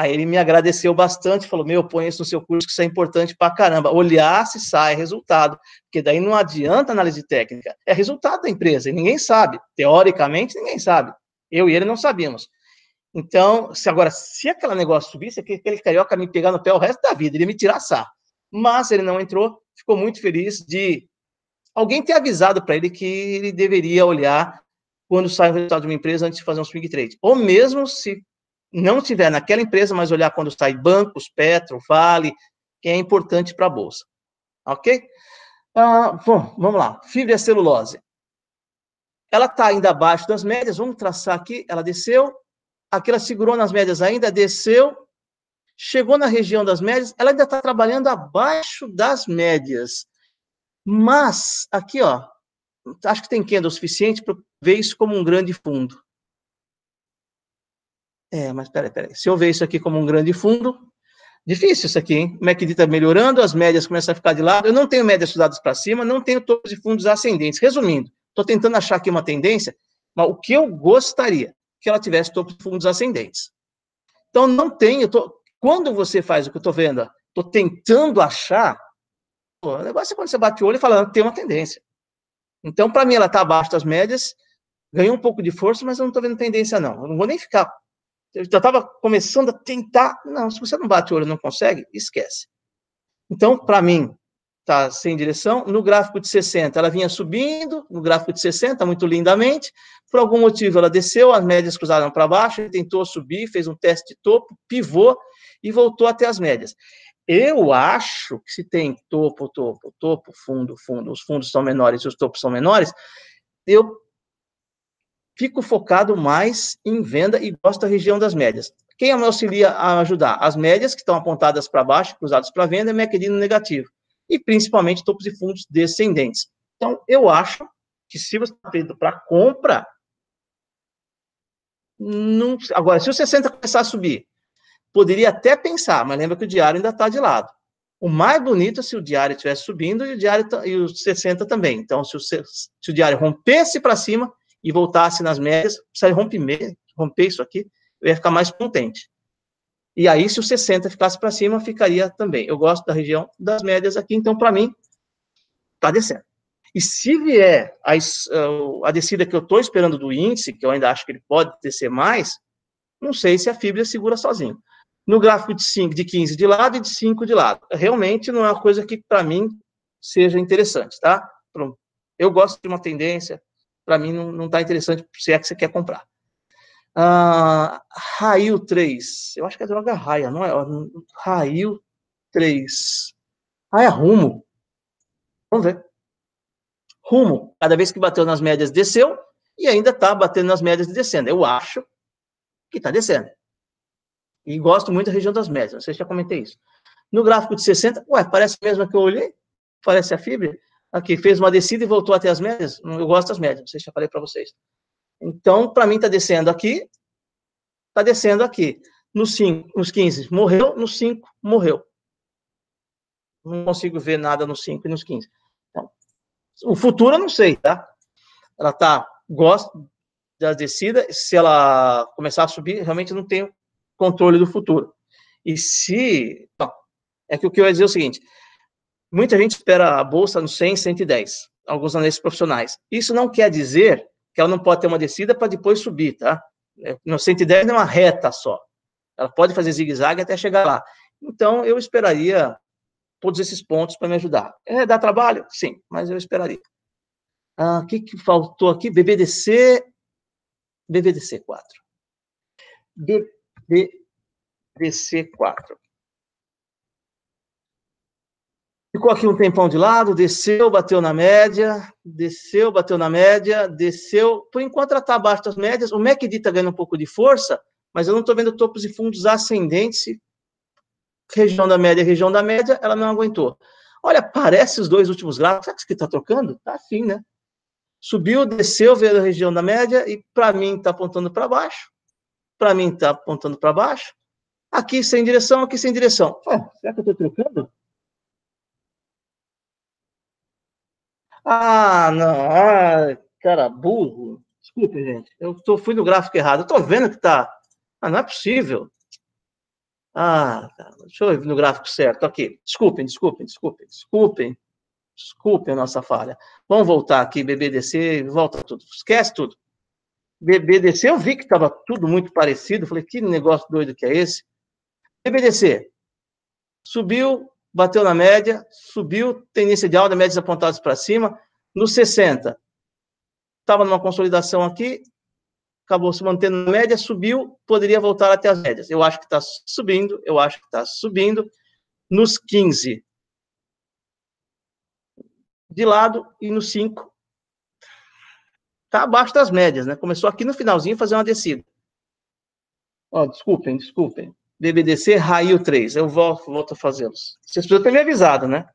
Aí ele me agradeceu bastante, falou: Meu, põe isso no seu curso, que isso é importante pra caramba. Olhar se sai resultado, porque daí não adianta análise técnica, é resultado da empresa, e ninguém sabe. Teoricamente, ninguém sabe. Eu e ele não sabíamos. Então, se agora, se aquele negócio subisse, aquele carioca me pegar no pé o resto da vida, ele ia me tirar sarro. Mas ele não entrou, ficou muito feliz de alguém ter avisado para ele que ele deveria olhar quando sai o resultado de uma empresa antes de fazer um swing trade. Ou mesmo se não estiver naquela empresa, mas olhar quando sai bancos, Petro, Vale, que é importante para a Bolsa. Ok? Ah, bom, vamos lá. Fibra celulose. Ela está ainda abaixo das médias. Vamos traçar aqui. Ela desceu. Aqui ela segurou nas médias ainda, desceu. Chegou na região das médias. Ela ainda está trabalhando abaixo das médias. Mas, aqui, ó, acho que tem candle suficiente para ver isso como um grande fundo. É, mas peraí, peraí. Se eu ver isso aqui como um grande fundo, difícil isso aqui, hein? O MACD está melhorando, as médias começam a ficar de lado. Eu não tenho médias estudadas para cima, não tenho topos de fundos ascendentes. Resumindo, estou tentando achar aqui uma tendência, mas o que eu gostaria que ela tivesse topos de fundos ascendentes. Então, não tenho. Tô... Quando você faz o que eu estou vendo, estou tentando achar. Pô, o negócio é quando você bate o olho e fala, ah, tem uma tendência. Então, para mim, ela está abaixo das médias, ganhou um pouco de força, mas eu não estou vendo tendência, não. Eu não vou nem ficar eu já estava começando a tentar. Não, se você não bate o olho e não consegue, esquece. Então, para mim, tá sem direção. No gráfico de 60, ela vinha subindo, no gráfico de 60, muito lindamente. Por algum motivo, ela desceu, as médias cruzaram para baixo, tentou subir, fez um teste de topo, pivô e voltou até as médias. Eu acho que se tem topo, topo, topo, fundo, fundo, os fundos são menores e os topos são menores, eu fico focado mais em venda e gosto da região das médias. Quem me auxilia a ajudar? As médias que estão apontadas para baixo, cruzadas para venda, é mercadinho negativo. E principalmente topos e fundos descendentes. Então, eu acho que se você está pedindo para compra, não... agora, se o 60 começar a subir, poderia até pensar, mas lembra que o diário ainda está de lado. O mais bonito é se o diário estivesse subindo e o diário tá, e o 60 também. Então, se o, se o diário rompesse para cima, e voltasse nas médias, se romper, romper isso aqui, eu ia ficar mais contente. E aí, se o 60 ficasse para cima, ficaria também. Eu gosto da região das médias aqui, então, para mim, está descendo. E se vier a, a descida que eu estou esperando do índice, que eu ainda acho que ele pode descer mais, não sei se a fibra segura sozinho. No gráfico de, 5, de 15 de lado e de 5 de lado. Realmente não é uma coisa que, para mim, seja interessante, tá? Eu gosto de uma tendência, para mim não está interessante se é que você quer comprar. Uh, Raio 3, eu acho que é droga raia, não é? raio 3. é Rumo. Vamos ver. Rumo, cada vez que bateu nas médias, desceu e ainda está batendo nas médias e descendo. Eu acho que está descendo. E gosto muito da região das médias, não sei se já comentei isso. No gráfico de 60, ué, parece mesmo que eu olhei? Parece a fibra? aqui, fez uma descida e voltou até as médias, eu gosto das médias, não sei se já falei para vocês. Então, para mim, está descendo aqui, está descendo aqui. Nos, 5, nos 15, morreu, nos 5, morreu. Não consigo ver nada nos 5 e nos 15. Então, o futuro eu não sei, tá? Ela tá, gosto das descidas. se ela começar a subir, realmente não tenho controle do futuro. E se. é que o que eu ia dizer é o seguinte: Muita gente espera a bolsa no 100, 110, alguns analistas profissionais. Isso não quer dizer que ela não pode ter uma descida para depois subir, tá? É, no 110 não é uma reta só. Ela pode fazer zigue-zague até chegar lá. Então, eu esperaria todos esses pontos para me ajudar. É, dá trabalho? Sim, mas eu esperaria. Ah, o ah, que, que faltou aqui? BBDC, BBDC4. BBDC4. Ficou aqui um tempão de lado, desceu, bateu na média, desceu, bateu na média, desceu. Por enquanto ela está abaixo das médias. O MACD está ganhando um pouco de força, mas eu não estou vendo topos e fundos ascendentes. Região da média, região da média, ela não aguentou. Olha, parece os dois últimos gráficos. Será que está trocando? Tá assim, né? Subiu, desceu, veio a região da média e para mim está apontando para baixo. Para mim está apontando para baixo. Aqui sem direção, aqui sem direção. É, será que eu estou trocando? Ah, não. Ah, cara, burro. Desculpa, gente. Eu tô, fui no gráfico errado. Eu tô vendo que tá. Ah, não é possível. Ah, cara, deixa eu ir no gráfico certo aqui. Desculpem, desculpem, desculpem, desculpem. Desculpem a nossa falha. Vamos voltar aqui, BBDC, volta tudo. Esquece tudo. BBDC, eu vi que estava tudo muito parecido. Falei, que negócio doido que é esse? BBDC subiu bateu na média, subiu, tendência de alta, médias apontadas para cima, nos 60. Estava numa consolidação aqui, acabou se mantendo na média, subiu, poderia voltar até as médias. Eu acho que está subindo, eu acho que está subindo, nos 15. De lado e nos 5. Está abaixo das médias, né? Começou aqui no finalzinho fazer uma descida. oh, desculpem, desculpem. BBDC raio 3. Eu volto, volto a fazê-los. Vocês precisam ter me avisado, né?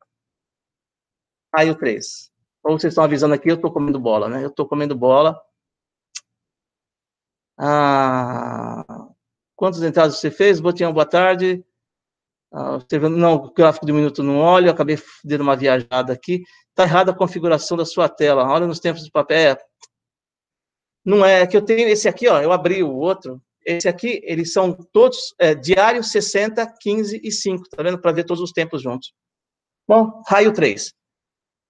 Raio 3. Ou vocês estão avisando aqui, eu estou comendo bola, né? Eu estou comendo bola. Ah, quantas entradas você fez? Botinhão, boa tarde. Ah, não, o gráfico de minuto não olha, acabei dando uma viajada aqui. Está errada a configuração da sua tela. Olha nos tempos de papel. É, não é, é que eu tenho esse aqui, ó. Eu abri o outro, esse aqui, eles são todos é, diário 60, 15 e 5, tá vendo? Para ver todos os tempos juntos. Bom, raio 3.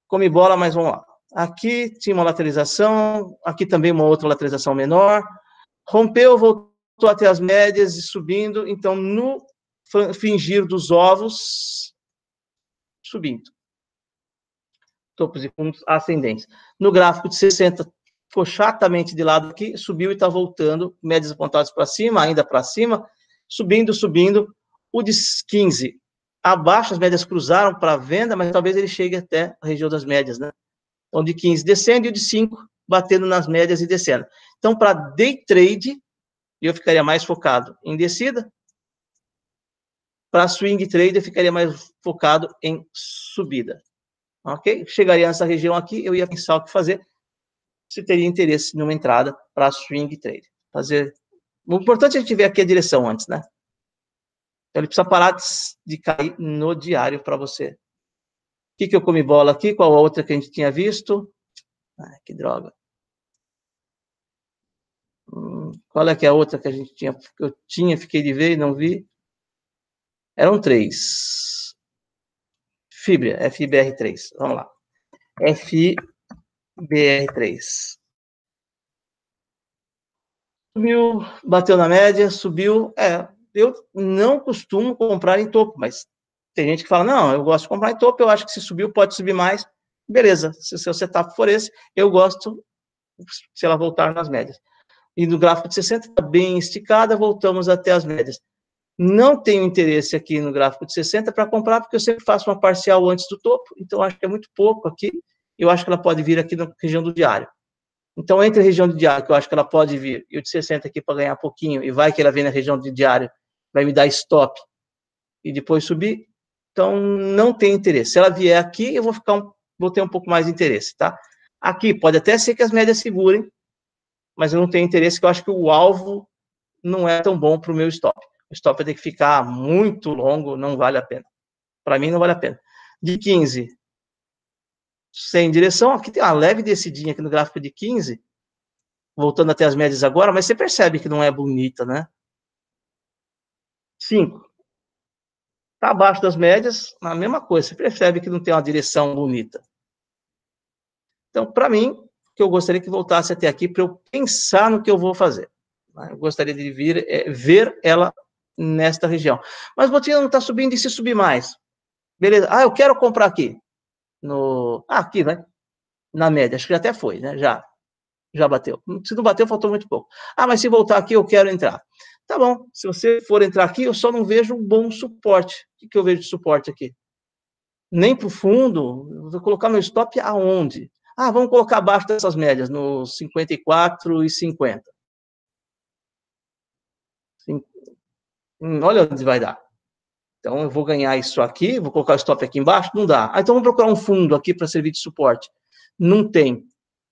Come bola, mas vamos lá. Aqui tinha uma lateralização, aqui também uma outra lateralização menor. Rompeu, voltou até as médias e subindo. Então, no fingir dos ovos, subindo. Topos e fundos ascendentes. No gráfico de 60, ficou chatamente de lado aqui, subiu e está voltando, médias apontadas para cima, ainda para cima, subindo, subindo, o de 15 abaixo, as médias cruzaram para venda, mas talvez ele chegue até a região das médias, né? Então, de 15 descendo e o de 5 batendo nas médias e descendo. Então, para day trade, eu ficaria mais focado em descida. Para swing trade, eu ficaria mais focado em subida. Ok? Chegaria nessa região aqui, eu ia pensar o que fazer se teria interesse em uma entrada para swing trade. Fazer... O importante é a gente ver aqui a direção antes, né? Então ele precisa parar de cair no diário para você. O que, que eu comi bola aqui? Qual a outra que a gente tinha visto? que droga. Hum, qual é que é a outra que a gente tinha? eu tinha, fiquei de ver e não vi. Eram três. Fibra, FIBR3. Vamos lá. FIBR3. BR3. Subiu, bateu na média, subiu. É, eu não costumo comprar em topo, mas tem gente que fala: não, eu gosto de comprar em topo, eu acho que se subiu, pode subir mais. Beleza, se o seu setup for esse, eu gosto se ela voltar nas médias. E no gráfico de 60 está bem esticada, voltamos até as médias. Não tenho interesse aqui no gráfico de 60 para comprar, porque eu sempre faço uma parcial antes do topo, então acho que é muito pouco aqui eu acho que ela pode vir aqui na região do diário. Então, entre a região do diário, que eu acho que ela pode vir, e o de 60 aqui para ganhar pouquinho, e vai que ela vem na região do diário, vai me dar stop, e depois subir, então não tem interesse. Se ela vier aqui, eu vou ficar um, vou ter um pouco mais de interesse, tá? Aqui pode até ser que as médias segurem, mas eu não tenho interesse, que eu acho que o alvo não é tão bom para o meu stop. O stop vai ter que ficar muito longo, não vale a pena. Para mim, não vale a pena. De 15 sem direção. Aqui tem uma leve descidinha aqui no gráfico de 15, voltando até as médias agora, mas você percebe que não é bonita, né? 5. Está abaixo das médias, a mesma coisa, você percebe que não tem uma direção bonita. Então, para mim, que eu gostaria que voltasse até aqui para eu pensar no que eu vou fazer. Né? Eu gostaria de vir, é, ver ela nesta região. Mas o Botinha não está subindo e se subir mais? Beleza. Ah, eu quero comprar aqui no. Ah, aqui, né Na média, acho que até foi, né? Já. Já bateu. Se não bateu, faltou muito pouco. Ah, mas se voltar aqui, eu quero entrar. Tá bom. Se você for entrar aqui, eu só não vejo um bom suporte. O que, que eu vejo de suporte aqui? Nem para o fundo. Vou colocar meu stop aonde? Ah, vamos colocar abaixo dessas médias, no 54 e 50. Hum, olha onde vai dar. Então, eu vou ganhar isso aqui, vou colocar o stop aqui embaixo, não dá. Ah, então, vou procurar um fundo aqui para servir de suporte. Não tem.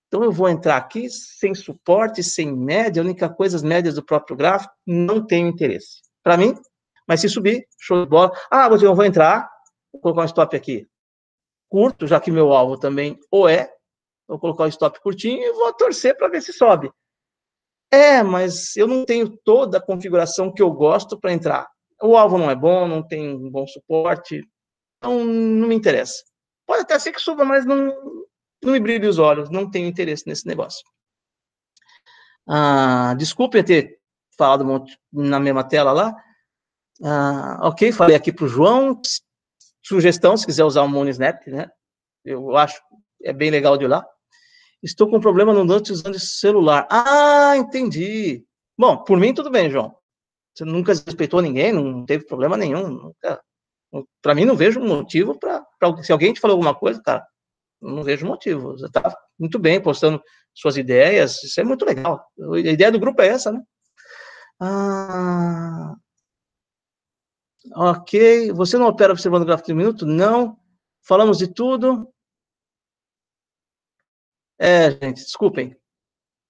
Então, eu vou entrar aqui sem suporte, sem média, a única coisa, as médias do próprio gráfico, não tenho interesse. Para mim, mas se subir, show de bola. Ah, eu vou entrar, vou colocar um stop aqui curto, já que meu alvo também ou é, vou colocar o stop curtinho e vou torcer para ver se sobe. É, mas eu não tenho toda a configuração que eu gosto para entrar o alvo não é bom, não tem um bom suporte, então não me interessa. Pode até ser que suba, mas não, não me brilhe os olhos, não tenho interesse nesse negócio. Ah, desculpem ter falado na mesma tela lá. Ah, ok, falei aqui para o João. Sugestão, se quiser usar o Moonsnap, né? Eu acho é bem legal de lá. Estou com problema no Dante usando esse celular. Ah, entendi. Bom, por mim tudo bem, João. Você nunca respeitou ninguém, não teve problema nenhum. Para mim, não vejo motivo para. Se alguém te falou alguma coisa, cara, não vejo motivo. Você está muito bem postando suas ideias, isso é muito legal. A ideia do grupo é essa, né? Ah, ok. Você não opera observando o gráfico de minuto? Não. Falamos de tudo. É, gente, desculpem.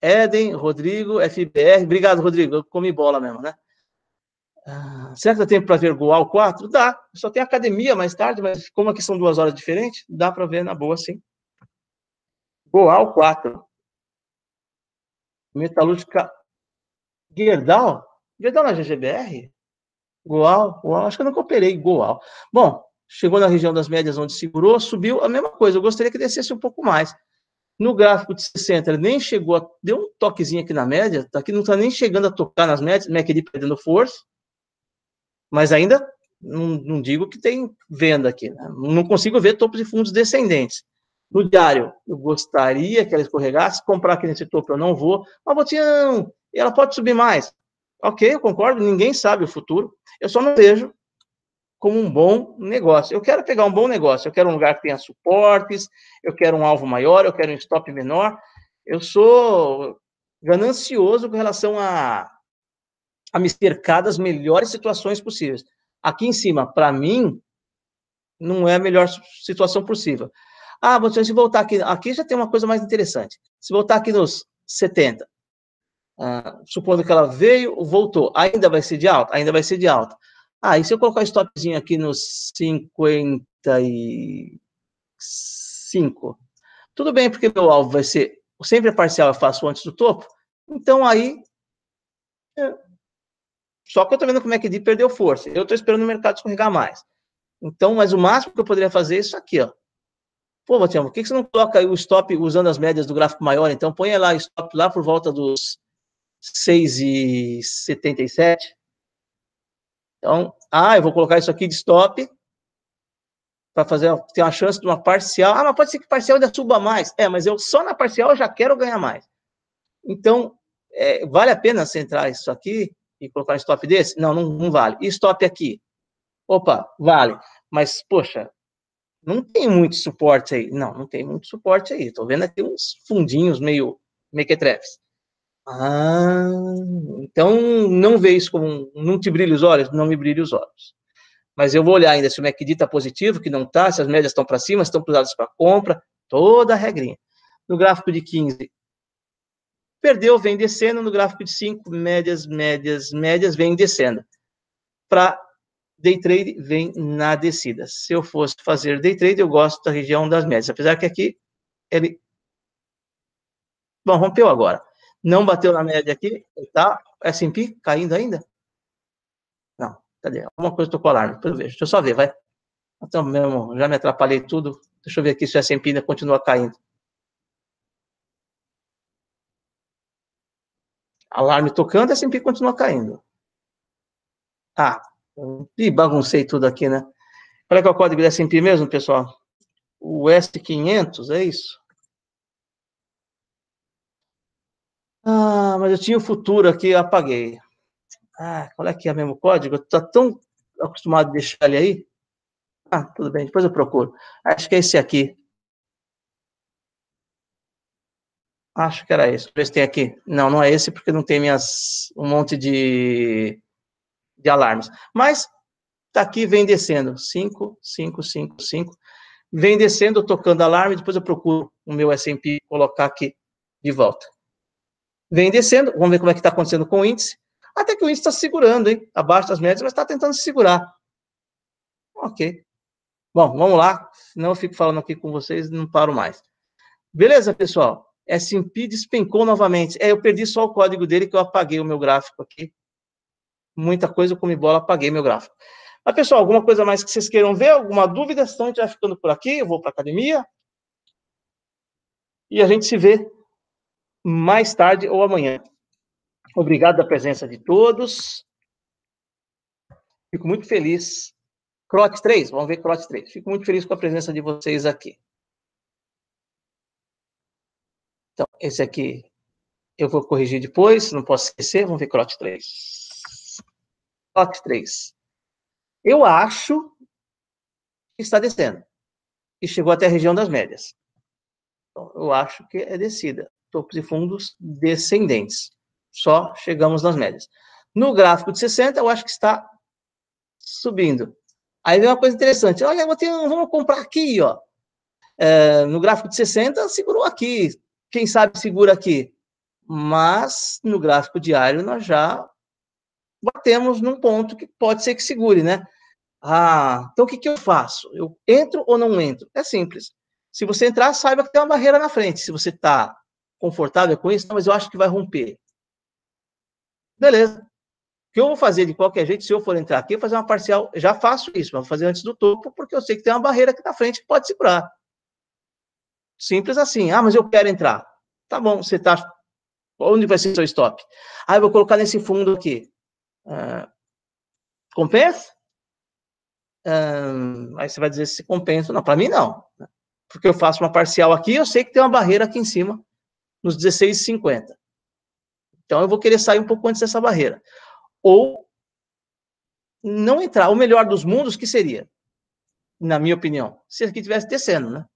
Eden, Rodrigo, FBR. Obrigado, Rodrigo. Eu comi bola mesmo, né? certo ah. será que dá tempo para ver Goal 4? Dá. Só tem academia mais tarde, mas como aqui são duas horas é diferentes, dá para ver na boa, sim. Goal 4. Metalúrgica Gerdau? Gerdau na GGBR? Goal? Goal? Acho que eu não cooperei. Goal. Bom, chegou na região das médias onde segurou, subiu, a mesma coisa. Eu gostaria que descesse um pouco mais. No gráfico de 60, ele nem chegou, a, deu um toquezinho aqui na média, tá aqui, não está nem chegando a tocar nas médias, MACD perdendo força, mas ainda não, não digo que tem venda aqui, né? não consigo ver topos e fundos descendentes. No diário, eu gostaria que ela escorregasse, comprar aqui nesse topo eu não vou, mas vou tirar, assim, ela pode subir mais. Ok, eu concordo, ninguém sabe o futuro, eu só não vejo como um bom negócio. Eu quero pegar um bom negócio, eu quero um lugar que tenha suportes, eu quero um alvo maior, eu quero um stop menor. Eu sou ganancioso com relação a a me cercar das melhores situações possíveis. Aqui em cima, para mim, não é a melhor situação possível. Ah, mas se voltar aqui, aqui já tem uma coisa mais interessante. Se voltar aqui nos 70, ah, supondo que ela veio, voltou, ainda vai ser de alta, ainda vai ser de alta. Ah, e se eu colocar stopzinho aqui nos 55? Tudo bem, porque meu alvo vai ser sempre parcial eu faço antes do topo. Então aí é, só que eu estou vendo como é que ele perdeu força. Eu estou esperando o mercado escorregar mais. Então, mas o máximo que eu poderia fazer é isso aqui, ó. Pô, Matheus, por que você não coloca o stop usando as médias do gráfico maior? Então, põe lá stop lá por volta dos 6,77. Então, ah, eu vou colocar isso aqui de stop para fazer ter uma chance de uma parcial. Ah, mas pode ser que parcial ainda suba mais. É, mas eu só na parcial eu já quero ganhar mais. Então, é, vale a pena centrar isso aqui e colocar um stop desse? Não, não, não vale. E stop aqui? Opa, vale. Mas, poxa, não tem muito suporte aí. Não, não tem muito suporte aí. Estou vendo aqui uns fundinhos meio mequetrefes. Ah, então não vê isso como. Não te brilhe os olhos? Não me brilhe os olhos. Mas eu vou olhar ainda se o MACD está positivo, que não está, se as médias estão para cima, se estão cruzadas para compra, toda a regrinha. No gráfico de 15, Perdeu, vem descendo no gráfico de 5, médias, médias, médias, vem descendo. Para day trade, vem na descida. Se eu fosse fazer day trade, eu gosto da região das médias, apesar que aqui ele. Bom, rompeu agora. Não bateu na média aqui, tá? S&P caindo ainda? Não, cadê? Alguma coisa tocou alarme, pelo vejo. Deixa eu só ver, vai. Então, mesmo, já me atrapalhei tudo. Deixa eu ver aqui se o S&P ainda continua caindo. alarme tocando, a S&P continua caindo. Ah, e baguncei tudo aqui, né? Qual é, que é o código da S&P mesmo, pessoal? O S500, é isso? Ah, mas eu tinha o futuro aqui, apaguei. Ah, qual é que é o mesmo código? Tá tão acostumado a deixar ele aí. Ah, tudo bem, depois eu procuro. Acho que é esse aqui. Acho que era esse. Vê se tem aqui. Não, não é esse, porque não tem minhas um monte de, de alarmes. Mas tá aqui, vem descendo. 5, 5, 5, 5. Vem descendo, tocando alarme, depois eu procuro o meu S&P colocar aqui de volta. Vem descendo, vamos ver como é que está acontecendo com o índice. Até que o índice está segurando, hein? Abaixo das médias, mas está tentando se segurar. Ok. Bom, vamos lá, senão eu fico falando aqui com vocês e não paro mais. Beleza, pessoal? É S&P assim, despencou novamente. É, eu perdi só o código dele que eu apaguei o meu gráfico aqui. Muita coisa, eu comi bola, apaguei meu gráfico. Mas, pessoal, alguma coisa mais que vocês queiram ver? Alguma dúvida? Então, a gente vai ficando por aqui. Eu vou para a academia. E a gente se vê mais tarde ou amanhã. Obrigado da presença de todos. Fico muito feliz. Crote 3, vamos ver Crote 3. Fico muito feliz com a presença de vocês aqui. Então, esse aqui eu vou corrigir depois, não posso esquecer. Vamos ver CROT 3. CROT 3. Eu acho que está descendo. E chegou até a região das médias. Então, eu acho que é descida. Topos e fundos descendentes. Só chegamos nas médias. No gráfico de 60, eu acho que está subindo. Aí vem uma coisa interessante. Olha, vamos comprar aqui, ó. É, no gráfico de 60, segurou aqui quem sabe segura aqui. Mas no gráfico diário nós já batemos num ponto que pode ser que segure, né? Ah, então o que, que eu faço? Eu entro ou não entro? É simples. Se você entrar, saiba que tem uma barreira na frente. Se você está confortável com isso, não, mas eu acho que vai romper. Beleza. O que eu vou fazer de qualquer jeito, se eu for entrar aqui, eu vou fazer uma parcial. Já faço isso, mas vou fazer antes do topo, porque eu sei que tem uma barreira aqui na frente que pode segurar. Simples assim. Ah, mas eu quero entrar. Tá bom, você tá. Onde vai ser seu stop? Ah, eu vou colocar nesse fundo aqui. Ah, compensa? Ah, aí você vai dizer se compensa. Não, para mim não. Porque eu faço uma parcial aqui, eu sei que tem uma barreira aqui em cima, nos 16,50. Então eu vou querer sair um pouco antes dessa barreira. Ou não entrar. O melhor dos mundos que seria, na minha opinião, se aqui estivesse descendo, né?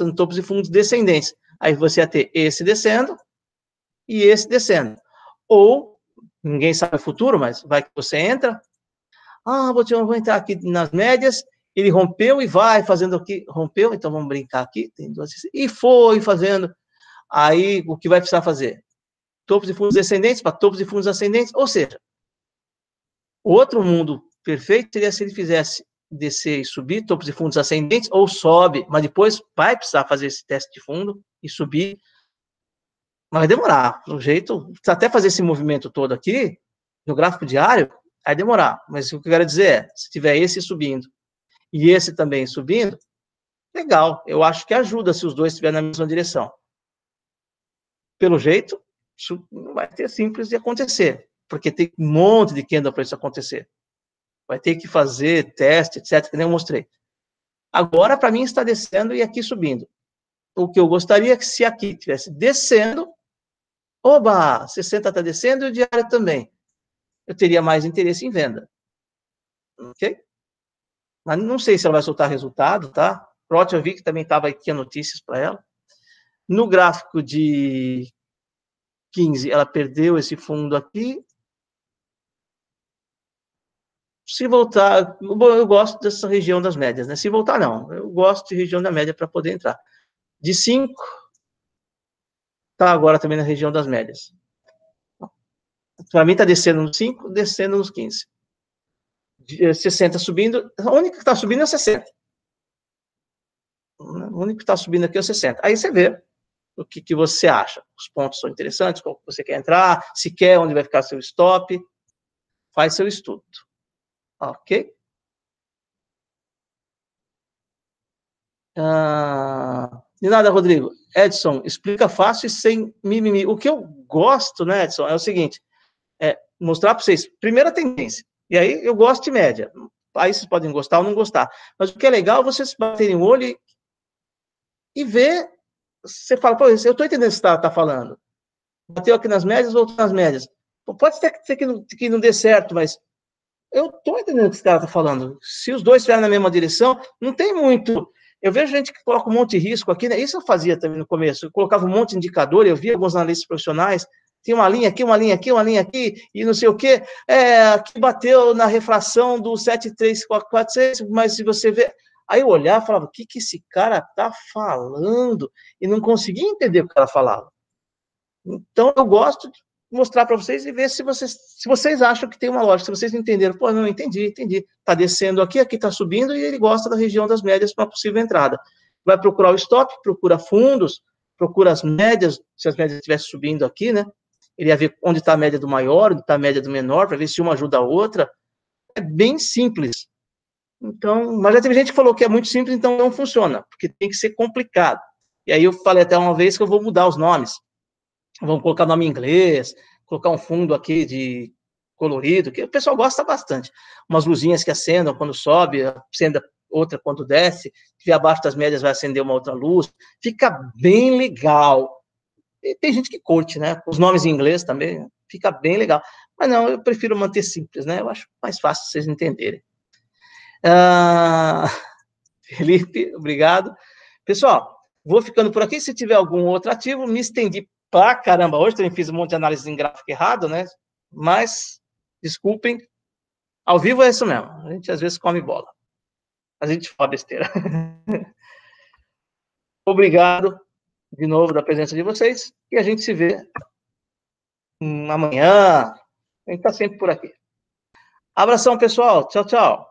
em topos e fundos descendentes. Aí você ia ter esse descendo e esse descendo. Ou, ninguém sabe o futuro, mas vai que você entra. Ah, vou, te, vou entrar aqui nas médias. Ele rompeu e vai fazendo aqui. Rompeu, então vamos brincar aqui. Tem duas, e foi fazendo. Aí, o que vai precisar fazer? Topos e fundos descendentes para topos e fundos ascendentes. Ou seja, outro mundo perfeito seria se ele fizesse descer e subir, topos e fundos ascendentes, ou sobe, mas depois vai precisar fazer esse teste de fundo e subir. Mas vai demorar, do jeito, até fazer esse movimento todo aqui, no gráfico diário, vai demorar. Mas o que eu quero dizer é, se tiver esse subindo e esse também subindo, legal, eu acho que ajuda se os dois estiverem na mesma direção. Pelo jeito, isso não vai ser simples de acontecer, porque tem um monte de candle para isso acontecer vai ter que fazer teste, etc., que nem eu mostrei. Agora, para mim, está descendo e aqui subindo. O que eu gostaria é que se aqui estivesse descendo, oba, 60 está descendo e o diário também. Eu teria mais interesse em venda. Ok? Mas não sei se ela vai soltar resultado, tá? Prot, eu vi que também estava aqui a notícias para ela. No gráfico de 15, ela perdeu esse fundo aqui, se voltar, eu gosto dessa região das médias, né? Se voltar, não. Eu gosto de região da média para poder entrar. De 5, tá agora também na região das médias. Para mim, tá descendo nos 5, descendo nos 15. 60 subindo, a única que está subindo é 60. O único que está subindo aqui é 60. Aí você vê o que, que você acha. Os pontos são interessantes, qual você quer entrar, se quer, onde vai ficar seu stop. Faz seu estudo. Ok? Ah, de nada, Rodrigo. Edson, explica fácil e sem mimimi. O que eu gosto, né, Edson, é o seguinte: é mostrar para vocês, primeira tendência. E aí eu gosto de média. Aí vocês podem gostar ou não gostar. Mas o que é legal é vocês baterem o olho e, e ver. Você fala, pô, eu estou entendendo o que você está tá falando. Bateu aqui nas médias, voltou nas médias. Pode ser que, que, não, que não dê certo, mas eu tô entendendo o que esse cara tá falando. Se os dois estiverem na mesma direção, não tem muito. Eu vejo gente que coloca um monte de risco aqui, né? Isso eu fazia também no começo. Eu colocava um monte de indicador, eu via alguns analistas profissionais, tinha uma linha aqui, uma linha aqui, uma linha aqui, e não sei o quê, é, que bateu na refração do 7346, mas se você vê. Aí eu olhava e falava, o que, que esse cara tá falando? E não conseguia entender o que ela falava. Então eu gosto de mostrar para vocês e ver se vocês, se vocês acham que tem uma lógica, se vocês entenderam, pô, não, entendi, entendi, está descendo aqui, aqui está subindo e ele gosta da região das médias para possível entrada. Vai procurar o stop, procura fundos, procura as médias, se as médias estivessem subindo aqui, né? Ele ia ver onde está a média do maior, onde está a média do menor, para ver se uma ajuda a outra. É bem simples. Então, mas já teve gente que falou que é muito simples, então não funciona, porque tem que ser complicado. E aí eu falei até uma vez que eu vou mudar os nomes vamos colocar nome em inglês, colocar um fundo aqui de colorido, que o pessoal gosta bastante. Umas luzinhas que acendam quando sobe, acenda outra quando desce, se abaixo das médias vai acender uma outra luz. Fica bem legal. E tem gente que curte, né? Os nomes em inglês também, fica bem legal. Mas não, eu prefiro manter simples, né? Eu acho mais fácil vocês entenderem. Ah, Felipe, obrigado. Pessoal, vou ficando por aqui. Se tiver algum outro ativo, me estendi pra caramba hoje, também fiz um monte de análise em gráfico errado, né? Mas, desculpem, ao vivo é isso mesmo. A gente às vezes come bola. A gente fala besteira. Obrigado de novo da presença de vocês e a gente se vê amanhã. A gente tá sempre por aqui. Abração, pessoal. Tchau, tchau.